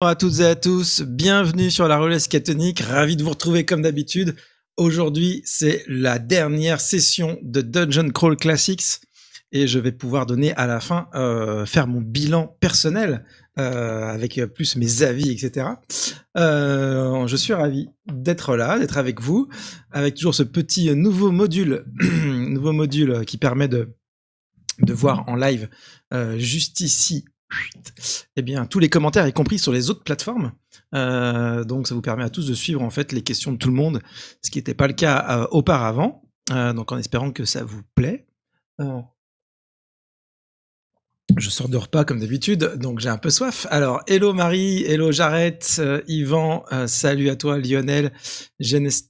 Bonjour à toutes et à tous, bienvenue sur la relève Catonique, ravi de vous retrouver comme d'habitude. Aujourd'hui, c'est la dernière session de Dungeon Crawl Classics et je vais pouvoir donner à la fin, euh, faire mon bilan personnel euh, avec plus mes avis, etc. Euh, je suis ravi d'être là, d'être avec vous, avec toujours ce petit nouveau module, nouveau module qui permet de, de voir en live juste ici eh bien, tous les commentaires, y compris sur les autres plateformes. Euh, donc, ça vous permet à tous de suivre en fait les questions de tout le monde, ce qui n'était pas le cas euh, auparavant. Euh, donc, en espérant que ça vous plaît. Je sors de repas comme d'habitude, donc j'ai un peu soif. Alors, hello Marie, hello Jarrette, Yvan, salut à toi Lionel, Genest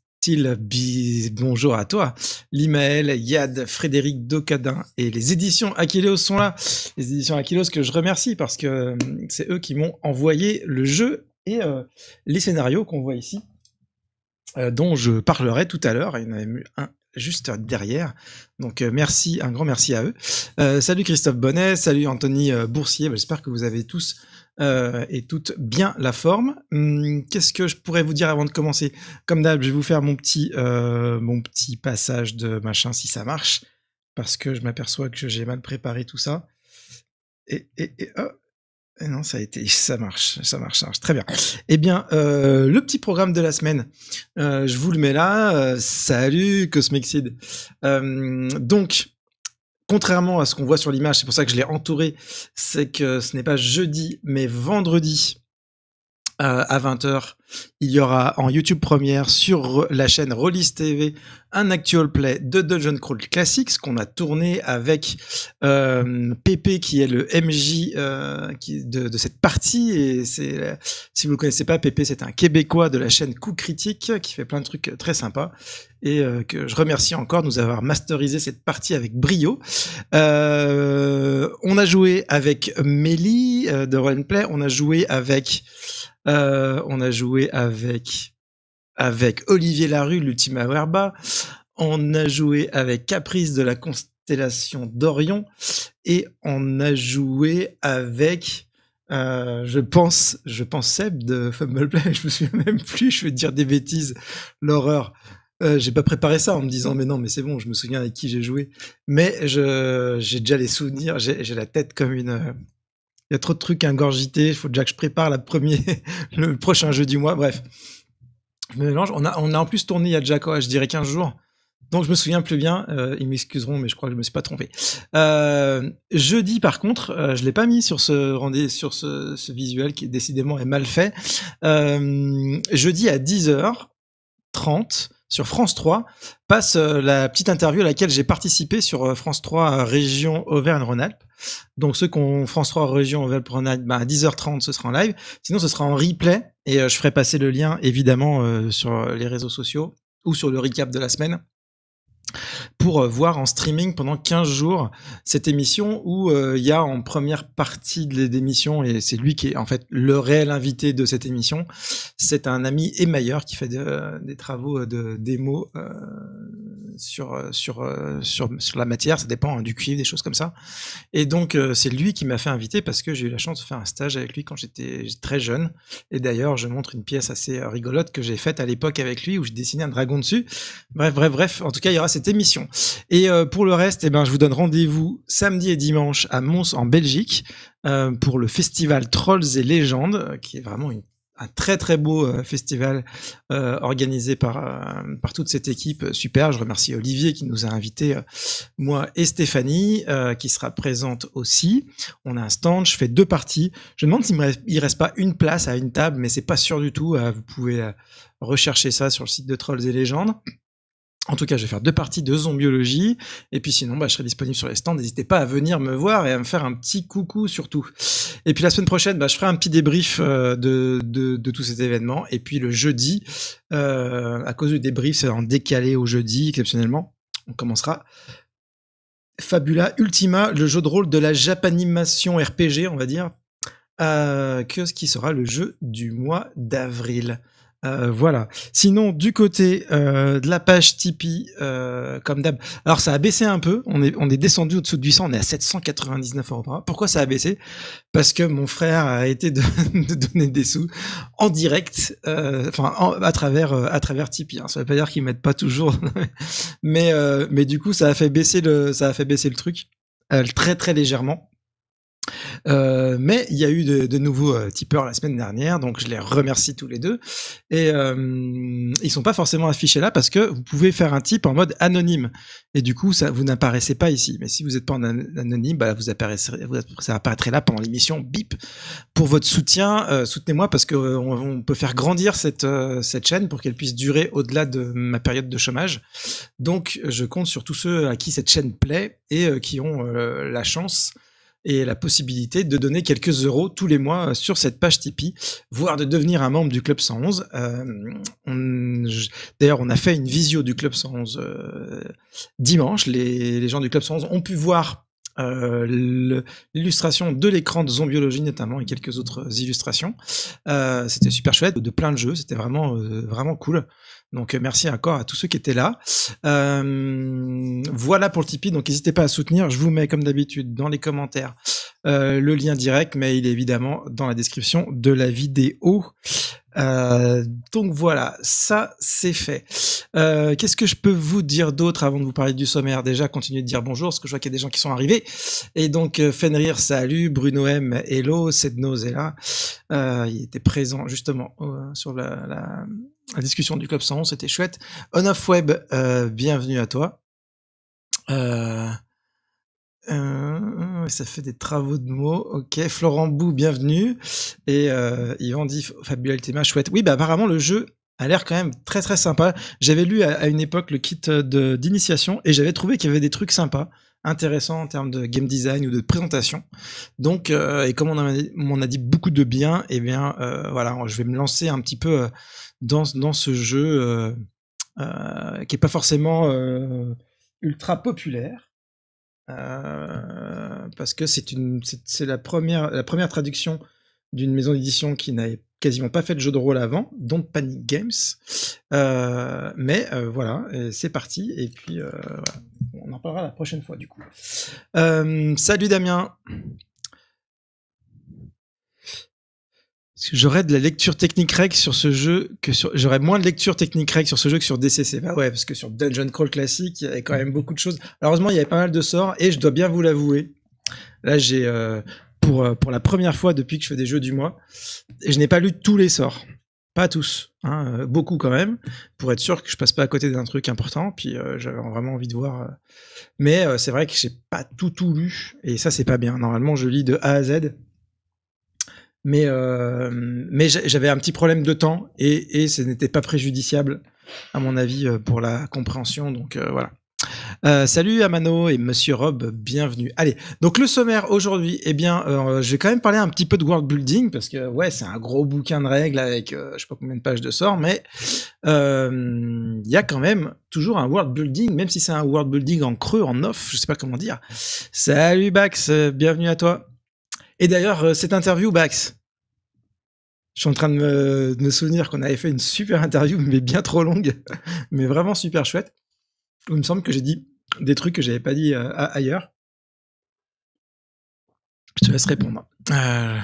bonjour à toi. Limaël, Yad, Frédéric Docadin et les éditions Aquileos sont là. Les éditions Aquileos que je remercie parce que hum, c'est eux qui m'ont envoyé le jeu et euh, les scénarios qu'on voit ici, euh, dont je parlerai tout à l'heure. Il y en avait eu un juste derrière. Donc euh, merci, un grand merci à eux. salut Christophe Bonnet, salut Anthony Boursier. J'espère que vous avez tous euh, et toute bien la forme. Hum, qu'est-ce que je pourrais vous dire avant de commencer Comme d'hab, je vais vous faire mon petit, euh, mon petit passage de machin si ça marche, parce que je m'aperçois que j'ai mal préparé tout ça. Et, et, et, non, ça a été, ça marche, ça marche, ça marche très bien. Eh bien, euh, le petit programme de la semaine, je vous le mets là. salut Euh, donc, contrairement à ce qu'on voit sur l'image, c'est pour ça que je l'ai entouré, c'est que ce n'est pas jeudi, mais vendredi euh, à 20h, il y aura en YouTube première sur la chaîne Release TV un actual play de Dungeon Crawl Classics qu'on a tourné avec euh, Pépé qui est le MJ euh, de, cette partie. Et c'est, si vous ne le connaissez pas, Pépé c'est un Québécois de la chaîne Coup Critique qui fait plein de trucs euh, très sympas et que je remercie encore de nous avoir masterisé cette partie avec brio. on a joué avec Mélie de Roll Play, on a joué avec... Euh, on a joué avec, avec Olivier Larue, l'Ultima Verba, On a joué avec Caprice de la constellation d'Orion. Et on a joué avec euh, je pense, je pense Seb de Fumbleplay, je me souviens même plus, je vais dire des bêtises, l'horreur. Je euh, j'ai pas préparé ça en me disant mais non mais c'est bon je me souviens avec qui j'ai joué mais j'ai déjà les souvenirs j'ai la tête comme une il y a trop de trucs à engorgiter, il faut déjà que je prépare la premier, le prochain jeu du mois, bref. Je me mélange. On a, on a en plus tourné il y a déjà je dirais 15 jours. Donc je me souviens plus bien, euh, ils m'excuseront, mais je crois que je me suis pas trompé. Euh, jeudi, par contre, je euh, je l'ai pas mis sur ce rendez sur ce, ce, visuel qui décidément est mal fait. jeudi à 10h30, sur France 3 passe euh, la petite interview à laquelle j'ai participé sur euh, France 3 euh, Région Auvergne-Rhône-Alpes. Donc ceux qui ont France 3 Région Auvergne-Rhône-Alpes, bah, à 10h30 ce sera en live. Sinon ce sera en replay et je ferai passer le lien évidemment sur les réseaux sociaux ou sur le recap de la semaine pour euh, voir en streaming pendant 15 jours cette émission où euh, il y a en première partie de l'émission, et c'est lui qui est en fait le réel invité de cette émission, c'est un ami émailleur qui fait euh, des travaux de démo sur, sur, sur, la matière, ça dépend hein, du cuivre, des choses comme ça. Et donc c'est lui qui m'a fait inviter parce que j'ai eu la chance de faire un stage avec lui quand j'étais très jeune. Et d'ailleurs je montre une pièce assez rigolote que j'ai faite à l'époque avec lui où je dessinais un dragon dessus. Bref, bref, bref, en tout cas il y aura cette émission. Et euh, pour le reste, eh ben, je vous donne rendez-vous samedi et dimanche à Mons en Belgique euh, pour le festival Trolls et Légendes, euh, qui est vraiment un très très beau festival organisé par, par toute cette équipe. Super, je remercie Olivier qui nous a invités, moi et Stéphanie qui sera présente aussi. On a un stand, je fais deux parties. Je demande s'il ne reste, reste, pas une place à une table, mais c'est pas sûr du tout. vous pouvez rechercher ça sur le site de Trolls et Légendes. En tout cas, je vais faire deux parties de zombiologie. Et puis sinon, bah, je serai disponible sur les stands. N'hésitez pas à venir me voir et à me faire un petit coucou surtout. Et puis la semaine prochaine, bah, je ferai un petit débrief euh, de, tous ces événements. Et puis le jeudi, euh, à cause du débrief, c'est en décalé au jeudi, exceptionnellement. On commencera. Fabula Ultima, le jeu de rôle de la Japanimation RPG, on va dire, euh, que ce qui sera le jeu du mois d'avril. Euh, voilà. Sinon, du côté euh, de la page Tipeee, euh, comme d'hab, alors ça a baissé un peu. On est, on est descendu au-dessous du 800, on est à 799 euros. Pourquoi ça a baissé Parce que mon frère a été de, donner des sous en direct, enfin à travers à travers Tipeee. Ça hein. Ça veut pas dire qu'ils mettent pas toujours, mais mais du coup ça a fait baisser le ça a fait baisser le truc très très légèrement. Euh, mais il y a eu de, nouveaux euh, tipeurs la semaine dernière, donc je les remercie tous les deux. Et ils euh, ils sont pas forcément affichés là parce que vous pouvez faire un type en mode anonyme. Et du coup, ça, vous n'apparaissez pas ici. Mais si vous n'êtes pas en anonyme, bah, vous apparaîtrez, ça apparaîtrait là pendant l'émission. Bip pour votre soutien, soutenez-moi parce qu'on peut faire grandir cette cette chaîne pour qu'elle puisse durer au-delà de ma période de chômage. Donc, je compte sur tous ceux à qui cette chaîne plaît et qui ont la chance et la possibilité de donner quelques euros tous les mois euh, sur cette page Tipeee, voire de devenir un membre du Club 111. Euh, d'ailleurs, on a fait une visio du Club 111 euh, dimanche. Les, gens du Club 111 ont pu voir l'illustration de l'écran de Zombiologie notamment et quelques autres illustrations. c'était super chouette, de plein de jeux, c'était vraiment vraiment cool. Donc euh, merci encore à tous ceux qui étaient là. Euh, voilà pour le Tipeee, donc n'hésitez pas à soutenir. Je vous mets comme d'habitude dans les commentaires euh, le lien direct, mais il est évidemment dans la description de la vidéo. donc voilà, ça c'est fait. Qu'est-ce que je peux vous dire d'autre avant de vous parler du sommaire Déjà, continuez de dire bonjour, parce que je vois qu'il y a des gens qui sont arrivés. Et donc, Fenrir, salut, Bruno M, hello, nos, est là. Euh, il était présent justement sur la, la discussion du Club 111, c'était chouette. On Off Web, euh, bienvenue à toi. Euh, euh, ça fait des travaux de mots. Ok, Florent Bou, bienvenue. Et Yvan dit Fabuleux Théma, chouette. Oui, bah apparemment le jeu a l'air quand même très très sympa. J'avais lu à, à, une époque le kit d'initiation et j'avais trouvé qu'il y avait des trucs sympas intéressant en termes de game design ou de présentation. Donc, euh, et comme on a, on a, dit beaucoup de bien, et eh bien euh, voilà, je vais me lancer un petit peu euh, dans, dans ce jeu qui est pas forcément ultra populaire. parce que c'est la première, la première traduction d'une maison d'édition qui n'avait quasiment pas fait de jeu de rôle avant, dont Panic Games. Euh, mais euh, voilà, c'est parti. Et puis, euh, on en parlera la prochaine fois, du coup. salut Damien. J'aurais de la lecture technique règle sur ce jeu que sur. J'aurais moins de lecture technique règle sur ce jeu que sur DCC. Bah ouais, parce que sur Dungeon Crawl classique, il y avait quand même beaucoup de choses. Heureusement, il y avait pas mal de sorts et je dois bien vous l'avouer. Là, j'ai euh, pour, la première fois depuis que je fais des jeux du mois. Et je n'ai pas lu tous les sorts. Pas tous, hein, euh, beaucoup quand même, pour être sûr que je passe pas à côté d'un truc important. Puis euh, j'avais vraiment envie de voir. Mais c'est vrai que j'ai pas tout tout lu, et ça c'est pas bien. Normalement, je lis de A à Z. Mais, mais j'avais un petit problème de temps et, et ce n'était pas préjudiciable, à mon avis, pour la compréhension. Donc voilà. Euh, salut Amano et Monsieur Rob, bienvenue. Allez, donc le sommaire aujourd'hui, eh bien, euh, je vais quand même parler un petit peu de world building parce que ouais, c'est un gros bouquin de règles avec je euh, je sais pas combien de pages de sort, mais il y a quand même toujours un world building, même si c'est un world building en creux, en off, je ne sais pas comment dire. Salut Bax, bienvenue à toi. Et d'ailleurs, cette interview Bax, je suis en train de me souvenir qu'on avait fait une super interview, mais bien trop longue, mais vraiment super chouette il me semble que j'ai dit des trucs que j'avais pas dit euh, ailleurs. Je te laisse répondre. Euh...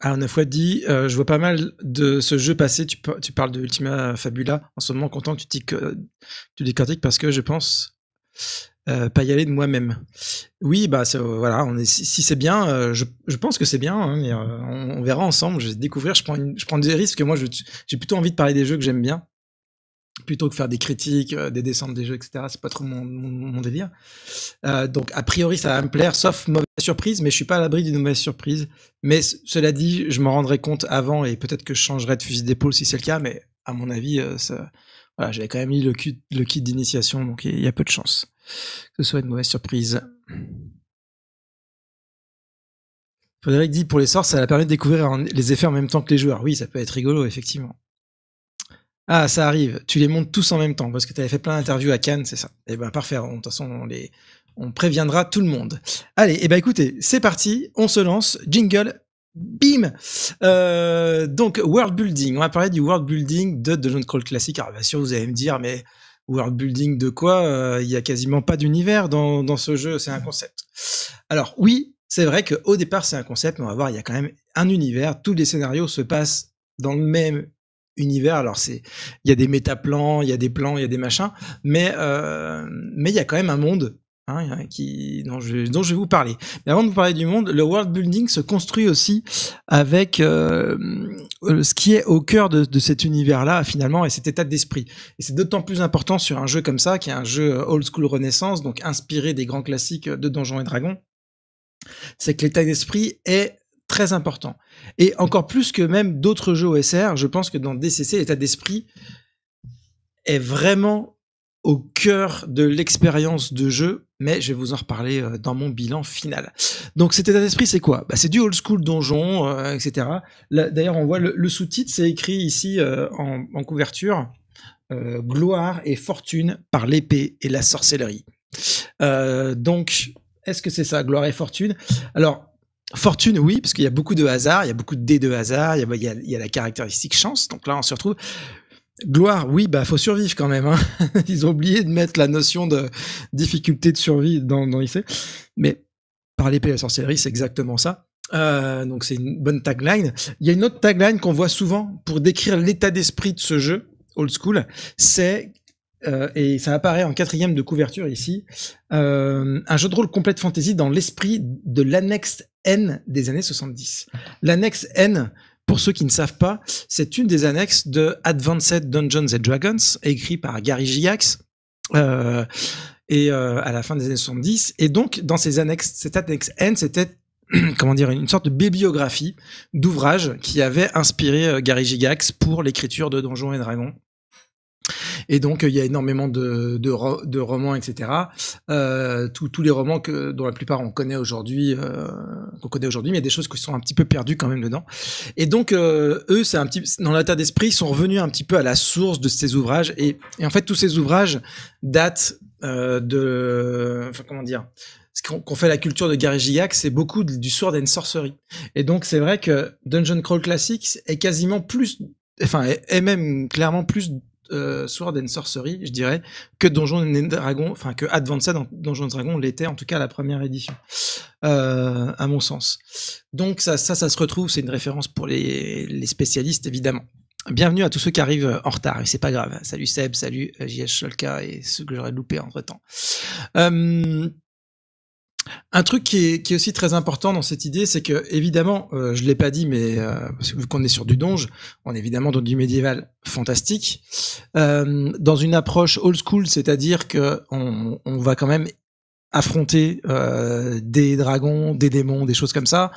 Alors, fois dit euh, Je vois pas mal de ce jeu passé. Tu, parles de Ultima Fabula. En ce moment, content que tu, euh, tu décortiques parce que je pense pas y aller de moi-même. Oui, bah voilà, si, c'est bien, je, pense que c'est bien, hein, on, verra ensemble. Je vais découvrir, je prends, je prends des risques. Moi, j'ai plutôt envie de parler des jeux que j'aime bien plutôt que faire des critiques, euh, des descentes des jeux, etc. C'est pas trop mon, délire. Euh, donc a priori ça va me plaire, sauf mauvaise surprise, mais je suis pas à l'abri d'une mauvaise surprise. Mais cela dit, je m'en rendrai compte avant et peut-être que je changerai de fusil d'épaule si c'est le cas, mais à mon avis, euh, voilà, j'avais quand même mis le, kit, le kit d'initiation, donc il y, a peu de chance que ce soit une mauvaise surprise. Frédéric dit pour les sorts, ça a permis de découvrir les effets en même temps que les joueurs. Oui, ça peut être rigolo, effectivement. Ah, ça arrive. Tu les montes tous en même temps parce que tu avais fait plein d'interviews à Cannes, c'est ça. Eh ben parfait. De toute façon, on les on préviendra tout le monde. Allez, eh ben écoutez, c'est parti. On se lance. Jingle. Bim euh, Donc, world building. On va parler du world building de Dungeon Crawl classique. Alors, bien sûr, vous allez me dire, mais world building de quoi euh, Il y a quasiment pas d'univers dans, dans ce jeu. C'est un concept. Alors, oui, c'est vrai qu'au départ, c'est un concept, mais on va voir, il y a quand même un univers. Tous les scénarios se passent dans le même univers. Alors c'est, il y a des métaplans, il y a des plans, il y a des machins, mais euh, mais il y a quand même un monde. Hein, qui, dont, je, dont je vais vous parler. Mais avant de vous parler du monde, le world building se construit aussi avec euh, euh, ce qui est au cœur de, de cet univers-là, finalement, et cet état d'esprit. Et c'est d'autant plus important sur un jeu comme ça, qui est un jeu euh, old school renaissance, donc inspiré des grands classiques de Donjons et Dragons, c'est que l'état d'esprit est très important. Et encore plus que même d'autres jeux OSR, je pense que dans DCC, l'état d'esprit est vraiment au cœur de l'expérience de jeu, mais je vais vous en reparler euh, dans mon bilan final. Donc cet état d'esprit, c'est quoi bah, C'est du old school donjon, euh, etc. D'ailleurs, on voit le, sous-titre, c'est écrit ici euh, en, couverture, Gloire et fortune par l'épée et la sorcellerie. donc, est-ce que c'est ça, gloire et fortune Alors, Fortune, oui, parce qu'il y a beaucoup de hasard, il y a beaucoup de dés de hasard, il y, a, bah, il y la caractéristique chance. Donc là, on se retrouve. Gloire, oui, bah faut survivre quand même. Hein. Ils ont oublié de mettre la notion de difficulté de survie dans, dans Mais par l'épée et la sorcellerie, c'est exactement ça. Euh, donc c'est une bonne tagline. Il y a une autre tagline qu'on voit souvent pour décrire l'état d'esprit de ce jeu old school, c'est euh, et ça apparaît en quatrième de couverture ici, euh, un jeu de rôle de fantasy dans l'esprit de l'annexe N des années 70. L'annexe N, pour ceux qui ne savent pas, c'est une des annexes de Advanced Dungeons and Dragons, écrit par Gary Gygax euh, et à la fin des années 70. Et donc, dans ces annexes, cette annexe N, c'était comment dire, une sorte de bibliographie d'ouvrages qui avait inspiré Gary Gigax pour l'écriture de Dungeons Dragons. Et donc, euh, il y a énormément de, de, de romans, etc. Euh, tous les romans que, dont la plupart on connaît aujourd'hui, euh, qu'on connaît aujourd'hui, mais il y a des choses qui sont un petit peu perdues quand même dedans. Et donc, euh, eux, c'est un petit, dans l'état d'esprit, ils sont revenus un petit peu à la source de ces ouvrages. Et, et en fait, tous ces ouvrages datent euh, de, enfin, comment dire, ce qu'on fait la culture de Gary Gygax, c'est beaucoup du sword and sorcery. Et donc, c'est vrai que Dungeon Crawl Classics est quasiment plus, enfin, est même clairement plus euh, Sword and Sorcery, je dirais, que Donjon and Dragon, enfin que Advanced Donjon Dragon l'était en tout cas la première édition, euh, à mon sens. Donc ça, ça, se retrouve, c'est une référence pour les, spécialistes évidemment. Bienvenue à tous ceux qui arrivent euh, en retard, et c'est pas grave. Salut Seb, salut JH Solka et ceux que j'aurais loupé entre temps. Un truc qui est, aussi très important dans cette idée, c'est que évidemment, euh, je l'ai pas dit, mais euh, qu'on est sur du donge, on est évidemment dans du médiéval fantastique, euh, dans une approche old school, c'est-à-dire que on, va quand même affronter des dragons, des démons, des choses comme ça.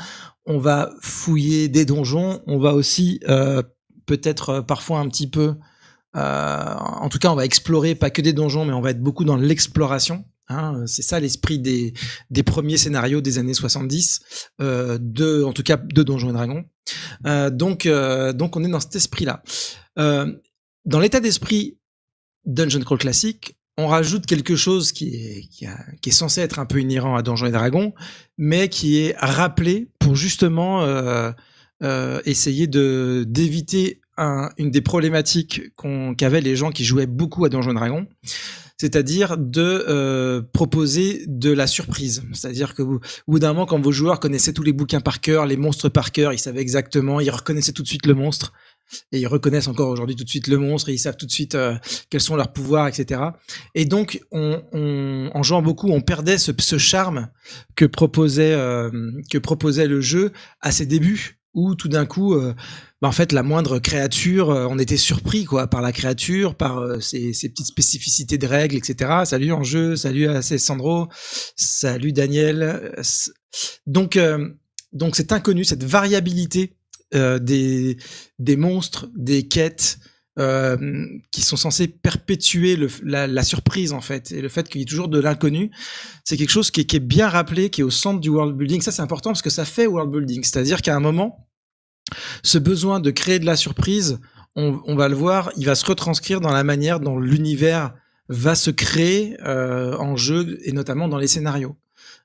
On va fouiller des donjons, on va aussi peut-être parfois un petit peu, en tout cas, on va explorer pas que des donjons, mais on va être beaucoup dans l'exploration Hein, c'est ça l'esprit des, premiers scénarios des années 70, euh, en tout cas de Donjons et Dragons. Euh, donc, euh, donc on est dans cet esprit-là. dans l'état d'esprit Dungeon Crawl classique, on rajoute quelque chose qui est, censé être un peu inhérent à Donjons et Dragons, mais qui est rappelé pour justement essayer d'éviter une des problématiques qu'avaient les gens qui jouaient beaucoup à Donjons et Dragons c'est-à-dire de euh, proposer de la surprise. C'est-à-dire que vous, au bout d'un moment, quand vos joueurs connaissaient tous les bouquins par cœur, les monstres par cœur, ils savaient exactement, ils reconnaissaient tout de suite le monstre, et ils reconnaissent encore aujourd'hui tout de suite le monstre, et ils savent tout de suite euh, quels sont leurs pouvoirs, etc. Et donc, on, en jouant beaucoup, on perdait ce, charme que proposait, euh, que proposait le jeu à ses débuts où tout d'un coup, euh, bah, en fait, la moindre créature, euh, on était surpris quoi par la créature, par euh, ses, petites spécificités de règles, etc. Salut en jeu salut Sandro, salut Daniel. Donc, donc c'est inconnu, cette variabilité des, des monstres, des quêtes, qui sont censés perpétuer la, surprise en fait et le fait qu'il y ait toujours de l'inconnu c'est quelque chose qui est, qui est, bien rappelé qui est au centre du world building ça c'est important parce que ça fait world building c'est à dire qu'à un moment ce besoin de créer de la surprise, on, va le voir, il va se retranscrire dans la manière dont l'univers va se créer euh, en jeu et notamment dans les scénarios.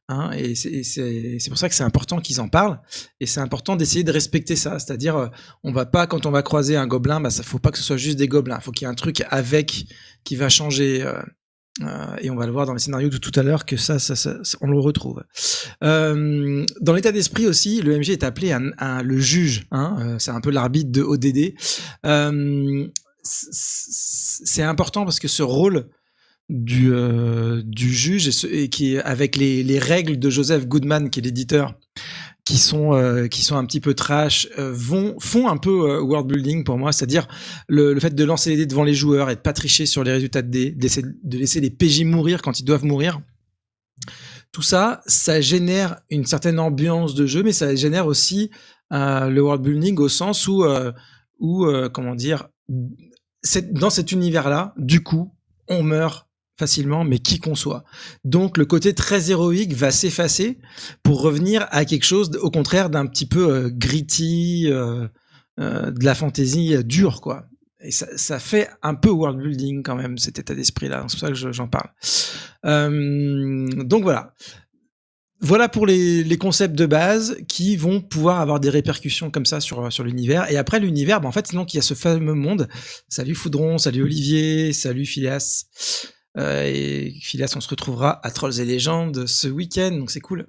Hein. et c'est pour ça que c'est important qu'ils en parlent. Et c'est important d'essayer de respecter ça. C'est-à-dire, euh, on va pas, quand on va croiser un gobelin, bah, ne faut pas que ce soit juste des gobelins. Faut il faut qu'il y ait un truc avec qui va changer. Euh, euh, et on va le voir dans les scénarios de tout à l'heure que ça, ça, on le retrouve. Euh, dans l'état d'esprit aussi, le MJ est appelé un, le juge. Hein, euh, c'est un peu l'arbitre de ODD. c'est important parce que ce rôle du, du juge et, qui avec les, règles de Joseph Goodman, qui est l'éditeur qui sont euh, qui sont un petit peu trash euh, vont font un peu euh, world building pour moi c'est-à-dire le, fait de lancer les dés devant les joueurs et de pas tricher sur les résultats de dés de laisser, les PJ mourir quand ils doivent mourir tout ça ça génère une certaine ambiance de jeu mais ça génère aussi le world building au sens où où comment dire dans cet univers là du coup on meurt facilement, mais qui qu'on soit. Donc le côté très héroïque va s'effacer pour revenir à quelque chose, au contraire, d'un petit peu euh, gritty, euh, euh, de la fantaisie dure, quoi. Et ça, fait un peu world building quand même, cet état d'esprit-là. C'est pour ça que j'en parle. donc voilà. Voilà pour les, concepts de base qui vont pouvoir avoir des répercussions comme ça sur, sur l'univers. Et après l'univers, ben, en fait, sinon qu'il y a ce fameux monde. Salut Foudron, salut Olivier, salut Phileas. Euh, et Phileas, on se retrouvera à Trolls et Légendes ce week-end, donc c'est cool.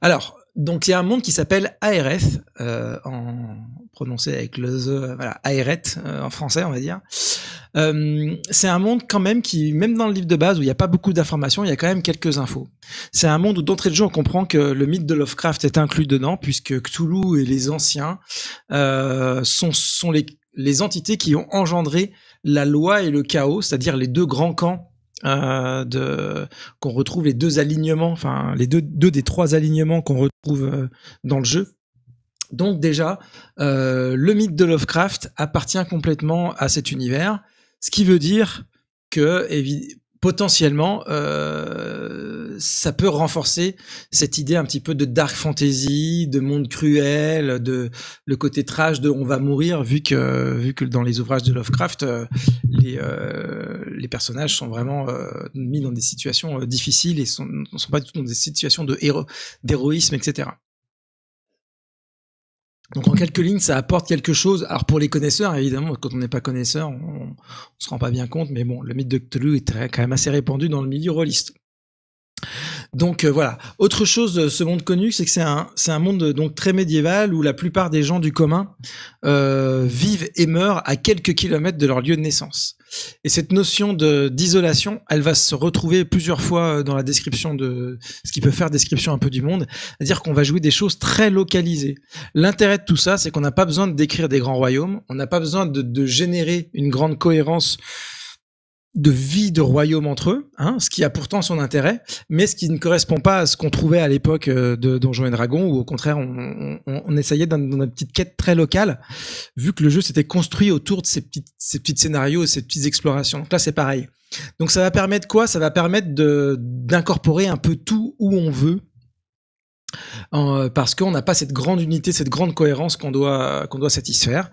Alors, donc il y a un monde qui s'appelle ARF, euh, en prononcé avec le the, voilà, ARET euh, en français, on va dire. Euh, c'est un monde quand même qui, même dans le livre de base où il n'y a pas beaucoup d'informations, il y a quand même quelques infos. C'est un monde où d'entrée de jeu on comprend que le mythe de Lovecraft est inclus dedans, puisque Cthulhu et les anciens euh, sont, sont les, les entités qui ont engendré la loi et le chaos, c'est-à-dire les deux grands camps euh, qu'on retrouve les deux alignements, enfin les deux, des trois alignements qu'on retrouve euh, dans le jeu. Donc déjà, euh, le mythe de Lovecraft appartient complètement à cet univers, ce qui veut dire que potentiellement, euh, ça peut renforcer cette idée un petit peu de dark fantasy, de monde cruel, de le côté trash de on va mourir, vu que, vu que dans les ouvrages de Lovecraft, euh, les, euh, les personnages sont vraiment mis dans des situations difficiles et sont, ne sont pas du tout dans des situations de d'héroïsme, etc. Donc en quelques lignes, ça apporte quelque chose. Alors pour les connaisseurs, évidemment, quand on n'est pas connaisseur, on, ne se rend pas bien compte, mais bon, le mythe de Cthulhu est quand même assez répandu dans le milieu rôliste. Donc euh, voilà. Autre chose, de ce monde connu, c'est que c'est un, c'est un monde donc très médiéval où la plupart des gens du commun euh, vivent et meurent à quelques kilomètres de leur lieu de naissance. Et cette notion de, d'isolation, elle va se retrouver plusieurs fois euh, dans la description de ce qui peut faire description un peu du monde, c'est-à-dire qu'on va jouer des choses très localisées. L'intérêt de tout ça, c'est qu'on n'a pas besoin de décrire des grands royaumes, on n'a pas besoin de, de générer une grande cohérence de vie de royaume entre eux, hein, ce qui a pourtant son intérêt, mais ce qui ne correspond pas à ce qu'on trouvait à l'époque euh, de Donjons et Dragons, où au contraire on, essayait dans, dans, petite quête très locale, vu que le jeu s'était construit autour de ces petits, scénarios et scénarios, ces petites explorations. Donc là c'est pareil. Donc ça va permettre quoi Ça va permettre d'incorporer un peu tout où on veut euh, parce qu'on n'a pas cette grande unité, cette grande cohérence qu'on doit, qu'on doit satisfaire.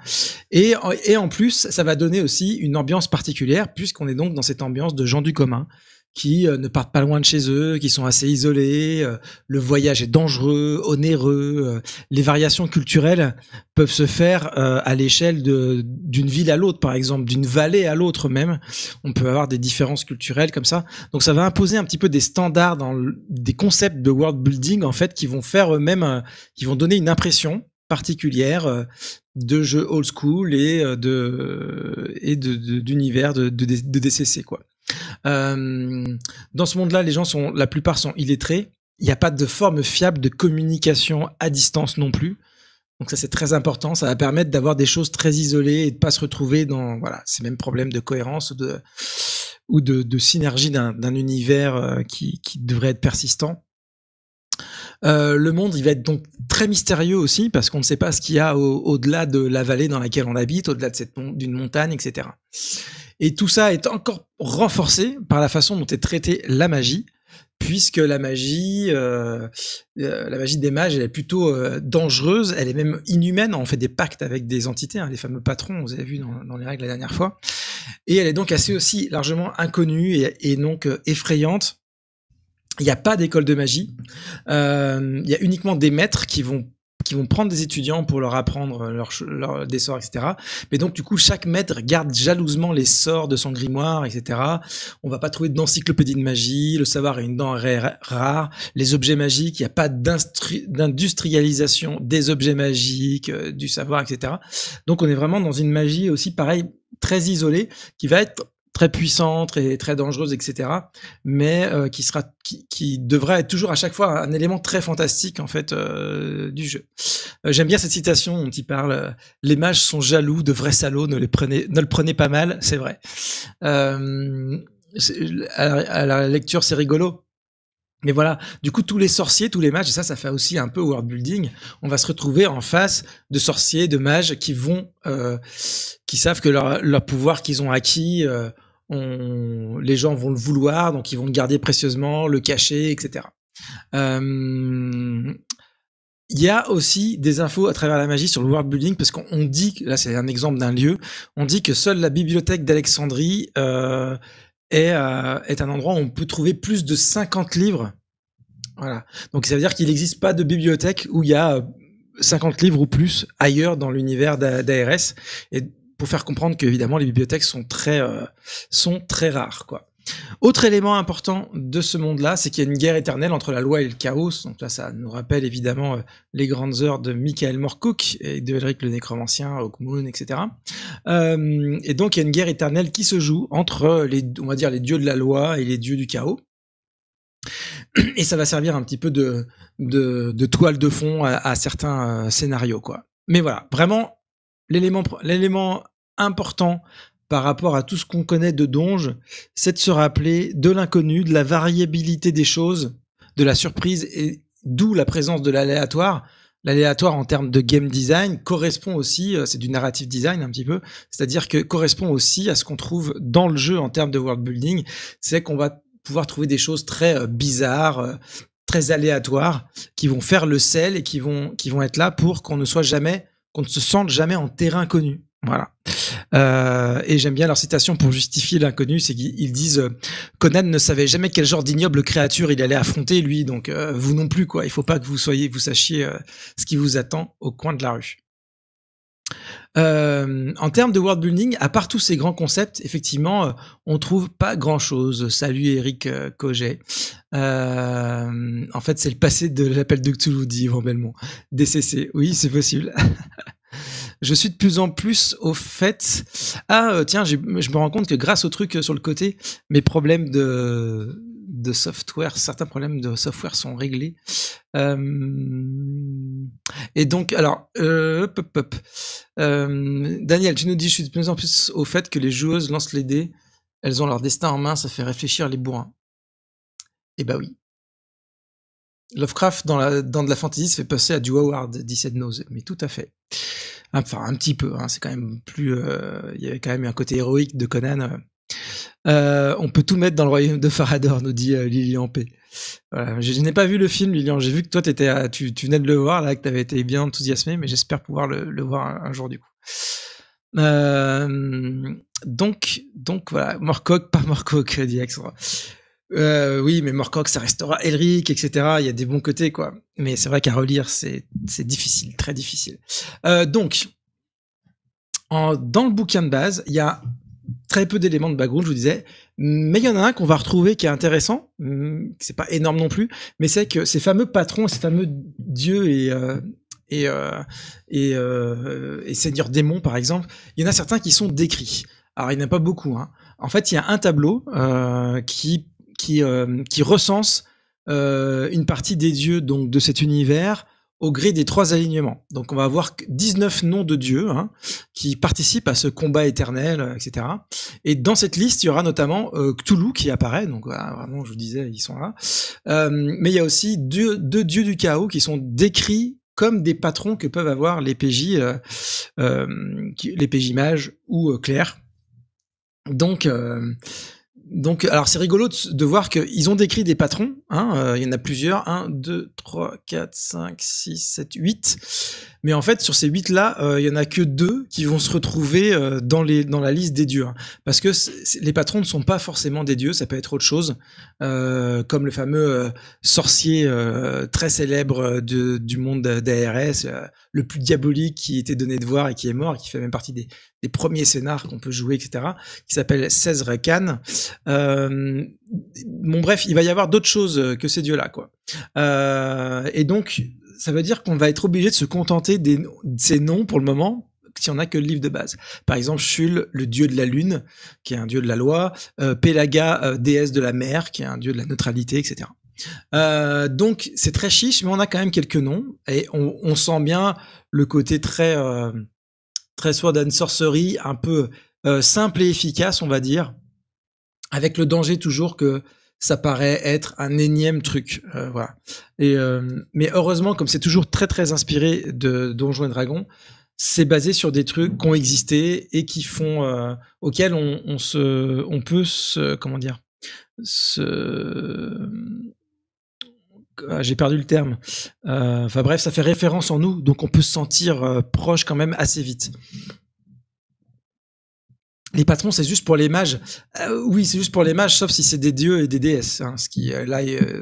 et en plus, ça va donner aussi une ambiance particulière, puisqu'on est donc dans cette ambiance de gens du commun, qui euh, ne partent pas loin de chez eux, qui sont assez isolés, euh, le voyage est dangereux, onéreux, euh, les variations culturelles peuvent se faire à l'échelle d'une ville à l'autre, par exemple, d'une vallée à l'autre même. On peut avoir des différences culturelles comme ça. Donc ça va imposer un petit peu des standards, dans des concepts de world building, en fait, qui vont faire eux-mêmes, qui vont donner une impression particulière de jeux old school et de et d'univers de, de, DCC quoi. Euh, dans ce monde-là, les gens sont, la plupart sont illettrés. Il n'y a pas de forme fiable de communication à distance non plus. Donc ça, c'est très important. Ça va permettre d'avoir des choses très isolées et de pas se retrouver dans voilà, ces mêmes problèmes de cohérence de, ou de, synergie d'un, d'un univers euh, qui, qui, devrait être persistant. Euh, le monde, il va être donc très mystérieux aussi parce qu'on ne sait pas ce qu'il y a au, au-delà de la vallée dans laquelle on habite, au-delà de cette, d'une montagne, etc. Et tout ça est encore renforcé par la façon dont est traitée la magie, puisque la magie, euh, euh, la magie des mages, elle est plutôt euh, dangereuse, elle est même inhumaine. On fait des pactes avec des entités, hein, les fameux patrons, vous avez vu dans, les règles la dernière fois. Et elle est donc assez aussi largement inconnue et, donc effrayante. Il n'y a pas d'école de magie. il y a uniquement des maîtres qui vont qui vont prendre des étudiants pour leur apprendre euh, leur, leur, des sorts, etc. Mais donc, du coup, chaque maître garde jalousement les sorts de son grimoire, etc. On va pas trouver d'encyclopédie de magie, le savoir est une denrée rare, les objets magiques, il n'y a pas d'industrialisation des objets magiques, euh, du savoir, etc. Donc, on est vraiment dans une magie aussi, pareil, très isolée, qui va être très puissante et très dangereuse, etc. Mais euh, qui sera, qui, qui, être toujours à chaque fois un élément très fantastique en fait euh, du jeu. Euh, j'aime bien cette citation dont il parle. Les mages sont jaloux de vrais salauds, ne les prenez, ne le prenez pas mal, c'est vrai. à, la, lecture, c'est rigolo. Mais voilà, du coup, tous les sorciers, tous les mages, et ça, ça fait aussi un peu world building, on va se retrouver en face de sorciers, de mages qui vont, euh, qui savent que leur, pouvoir qu'ils ont acquis, euh, on, les gens vont le vouloir, donc ils vont le garder précieusement, le cacher, etc. Euh, il y a aussi des infos à travers la magie sur le world building, parce qu'on dit, là c'est un exemple d'un lieu, on dit que seule la bibliothèque d'Alexandrie euh, euh, est, un endroit où on peut trouver plus de 50 livres. Voilà. Donc ça veut dire qu'il n'existe pas de bibliothèque où il y a 50 euh, livres ou plus ailleurs dans l'univers d'ARS. Et pour faire comprendre qu'évidemment les bibliothèques sont très, euh, sont très rares. Quoi. Autre élément important de ce monde-là, c'est qu'il y a une guerre éternelle entre la loi et le chaos. Donc là, ça nous rappelle évidemment euh, les grandes heures de Michael Moorcock et de Elric le Nécromancien, Hawkmoon, etc. Euh, et donc, il y a une guerre éternelle qui se joue entre euh, les, on va dire, les dieux de la loi et les dieux du chaos. Et ça va servir un petit peu de, de, toile de fond à, certains scénarios, quoi. Mais voilà, vraiment, l'élément important par rapport à tout ce qu'on connaît de Donge, c'est de se rappeler de l'inconnu, de la variabilité des choses, de la surprise, et d'où la présence de l'aléatoire. L'aléatoire en termes de game design correspond aussi, euh, c'est du narrative design un petit peu, c'est-à-dire que correspond aussi à ce qu'on trouve dans le jeu en termes de world building, c'est qu'on va pouvoir trouver des choses très euh, bizarres, euh, très aléatoires, qui vont faire le sel et qui vont, qui vont être là pour qu'on ne soit jamais, qu'on ne se sente jamais en terrain connu. Voilà. Euh, et j'aime bien leur citation pour justifier l'inconnu, c'est qu'ils disent euh, Conan ne savait jamais quel genre d'ignoble créature il allait affronter, lui, donc euh, vous non plus, quoi. Il faut pas que vous soyez, vous sachiez ce qui vous attend au coin de la rue. en termes de world building, à part tous ces grands concepts, effectivement, on trouve pas grand chose. Salut Eric Coget. en fait, c'est le passé de l'appel de Cthulhu, dit Yvan Belmont. DCC, oui, c'est possible. je suis de plus en plus au fait. Ah, euh, tiens, je me rends compte que grâce au truc euh, sur le côté, mes problèmes de, de software, certains problèmes de software sont réglés. Euh, et donc, alors, euh, Daniel, tu nous dis, je suis de plus en plus au fait que les joueuses lancent les dés, elles ont leur destin en main, ça fait réfléchir les bourrins. Eh ben oui. Lovecraft dans, la, dans de la fantasy se fait passer à du Howard, dit cette mais tout à fait. Ah, enfin, un petit peu, hein. c'est quand même plus. Euh, il y avait quand même un côté héroïque de Conan. Euh. Euh, on peut tout mettre dans le royaume de Farador, nous dit Lilian P. je, n'ai pas vu le film, Lilian. J'ai vu que toi, étais, tu, tu venais de le voir, là, que tu avais été bien enthousiasmé, mais j'espère pouvoir le, voir un, jour du coup. donc, donc voilà, Morcock, pas Morcock, dit Axel. Euh, oui, mais Morcock, ça restera Elric, etc. Il y a des bons côtés, quoi. Mais c'est vrai qu'à relire, c'est difficile, très difficile. Euh, donc, en, dans le bouquin de base, il y a très peu d'éléments de background, je vous disais, mais il y en a un qu'on va retrouver qui est intéressant, mm, c'est pas énorme non plus, mais c'est que ces fameux patrons, ces fameux dieux et, euh, et, euh, et, euh, et seigneurs démons, par exemple, il y en a certains qui sont décrits. Alors, il n'y en a pas beaucoup. Hein. En fait, il y a un tableau euh, qui qui, euh, qui recense euh, une partie des dieux donc, de cet univers au gré des trois alignements. Donc on va avoir 19 noms de dieux hein, qui participent à ce combat éternel, euh, etc. Et dans cette liste, il y aura notamment Cthulhu qui apparaît, donc vraiment je vous disais, ils sont là. mais il y a aussi deux, dieux du chaos qui sont décrits comme des patrons que peuvent avoir les PJ, les PJ mages ou Claire. Donc donc, alors c'est rigolo de, voir qu'ils ont décrit des patrons. Hein, euh, il y en a plusieurs. 1, 2, 3, 4, 5, 6, 7, 8. Mais en fait, sur ces 8-là, euh, il y en a que 2 qui vont se retrouver euh, dans, dans la liste des dieux. Hein. parce que les patrons ne sont pas forcément des dieux, ça peut être autre chose. comme le fameux sorcier très célèbre du monde d'ARS, le plus diabolique qui était donné de voir et qui est mort, et qui fait même partie des, les premiers scénars qu'on peut jouer, etc., qui s'appelle 16 Rekan. Euh, bon, bref, il va y avoir d'autres choses que ces dieux-là, quoi. Euh, et donc, ça veut dire qu'on va être obligé de se contenter des, de ces noms pour le moment, si on a que le livre de base. Par exemple, Shul, le dieu de la lune, qui est un dieu de la loi, euh, Pélaga, euh, déesse de la mer, qui est un dieu de la neutralité, etc. Euh, donc c'est très chiche, mais on a quand même quelques noms et on, on sent bien le côté très très sword and sorcery, un peu euh, simple et efficace, on va dire, avec le danger toujours que ça paraît être un énième truc, euh, voilà. Et euh, mais heureusement, comme c'est toujours très très inspiré de Donjons et Dragons, c'est basé sur des trucs qui ont existé et qui font auxquels on, on, se, on peut se, comment dire, se ah, j'ai perdu le terme. Euh, enfin bref, ça fait référence en nous, donc on peut se sentir euh, proche quand même assez vite. Les patrons, c'est juste pour les mages. Euh, oui, c'est juste pour les mages, sauf si c'est des dieux et des déesses. Hein, ce qui, là,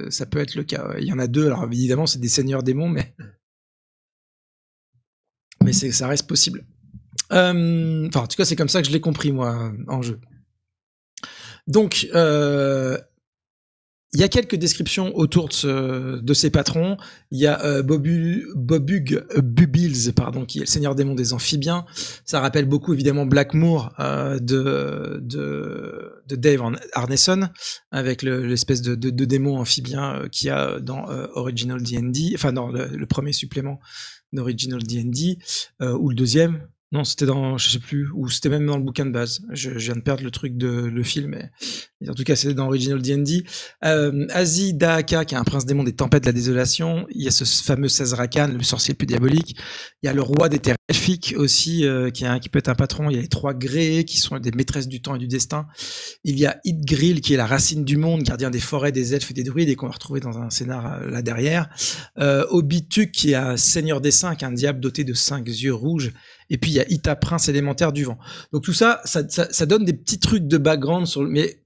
ça peut être le cas. Il y en a deux. Alors évidemment, c'est des seigneurs démons, mais mais ça reste possible. Enfin, en tout cas, c'est comme ça que je l'ai compris moi en jeu. Donc, euh, il y a quelques descriptions autour de, ce, ces patrons. Il y a euh, Bobu, Bobug euh, Bubils, pardon, qui est le seigneur démon des amphibiens. Ça rappelle beaucoup évidemment Blackmoor euh, de, de, de, Dave Arneson, avec l'espèce de, de, démon amphibien euh, qu'il y a dans Original D&D, enfin dans le, le premier supplément d'Original D&D, ou le deuxième, non, c'était dans, je sais plus, ou c'était même dans le bouquin de base. Je, viens de perdre le truc de le film, mais en tout cas, c'était dans Original D&D. Euh, qui est un prince démon des tempêtes de la désolation. Il y a ce fameux Sazrakan, le sorcier le plus diabolique. Il y a le roi des terres elfiques aussi, euh, qui, est qui peut être un patron. Il y a les trois grés, qui sont des maîtresses du temps et du destin. Il y a Idgril, qui est la racine du monde, gardien des forêts, des elfes et des druides, et qu'on va retrouver dans un scénar euh, là derrière. Euh, Obituk, qui est un seigneur des cinq, un diable doté de cinq yeux rouges et puis il y a Ita Prince élémentaire du vent. Donc tout ça, ça, donne des petits trucs de background sur mais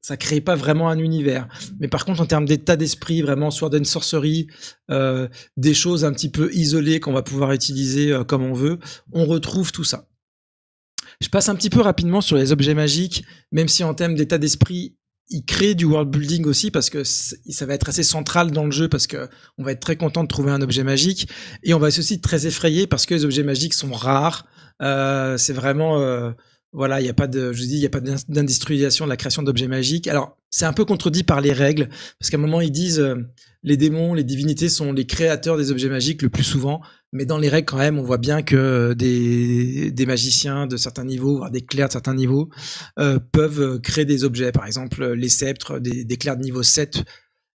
ça crée pas vraiment un univers. Mais par contre, en termes d'état d'esprit, vraiment Sword and Sorcery, euh, des choses un petit peu isolées qu'on va pouvoir utiliser euh, comme on veut, on retrouve tout ça. Je passe un petit peu rapidement sur les objets magiques, même si en termes d'état d'esprit, il crée du world building aussi parce que ça va être assez central dans le jeu parce que on va être très content de trouver un objet magique et on va être aussi très effrayé parce que les objets magiques sont rares. Euh, c'est vraiment euh, voilà, il n'y a pas de, je dis, il y a pas d'industrialisation de la création d'objets magiques. Alors, c'est un peu contredit par les règles, parce qu'à un moment, ils disent, que euh, les démons, les divinités sont les créateurs des objets magiques le plus souvent, mais dans les règles, quand même, on voit bien que euh, des, magiciens de certains niveaux, voire des clercs de certains niveaux, euh, peuvent créer des objets. Par exemple, les sceptres, des, clercs de niveau 7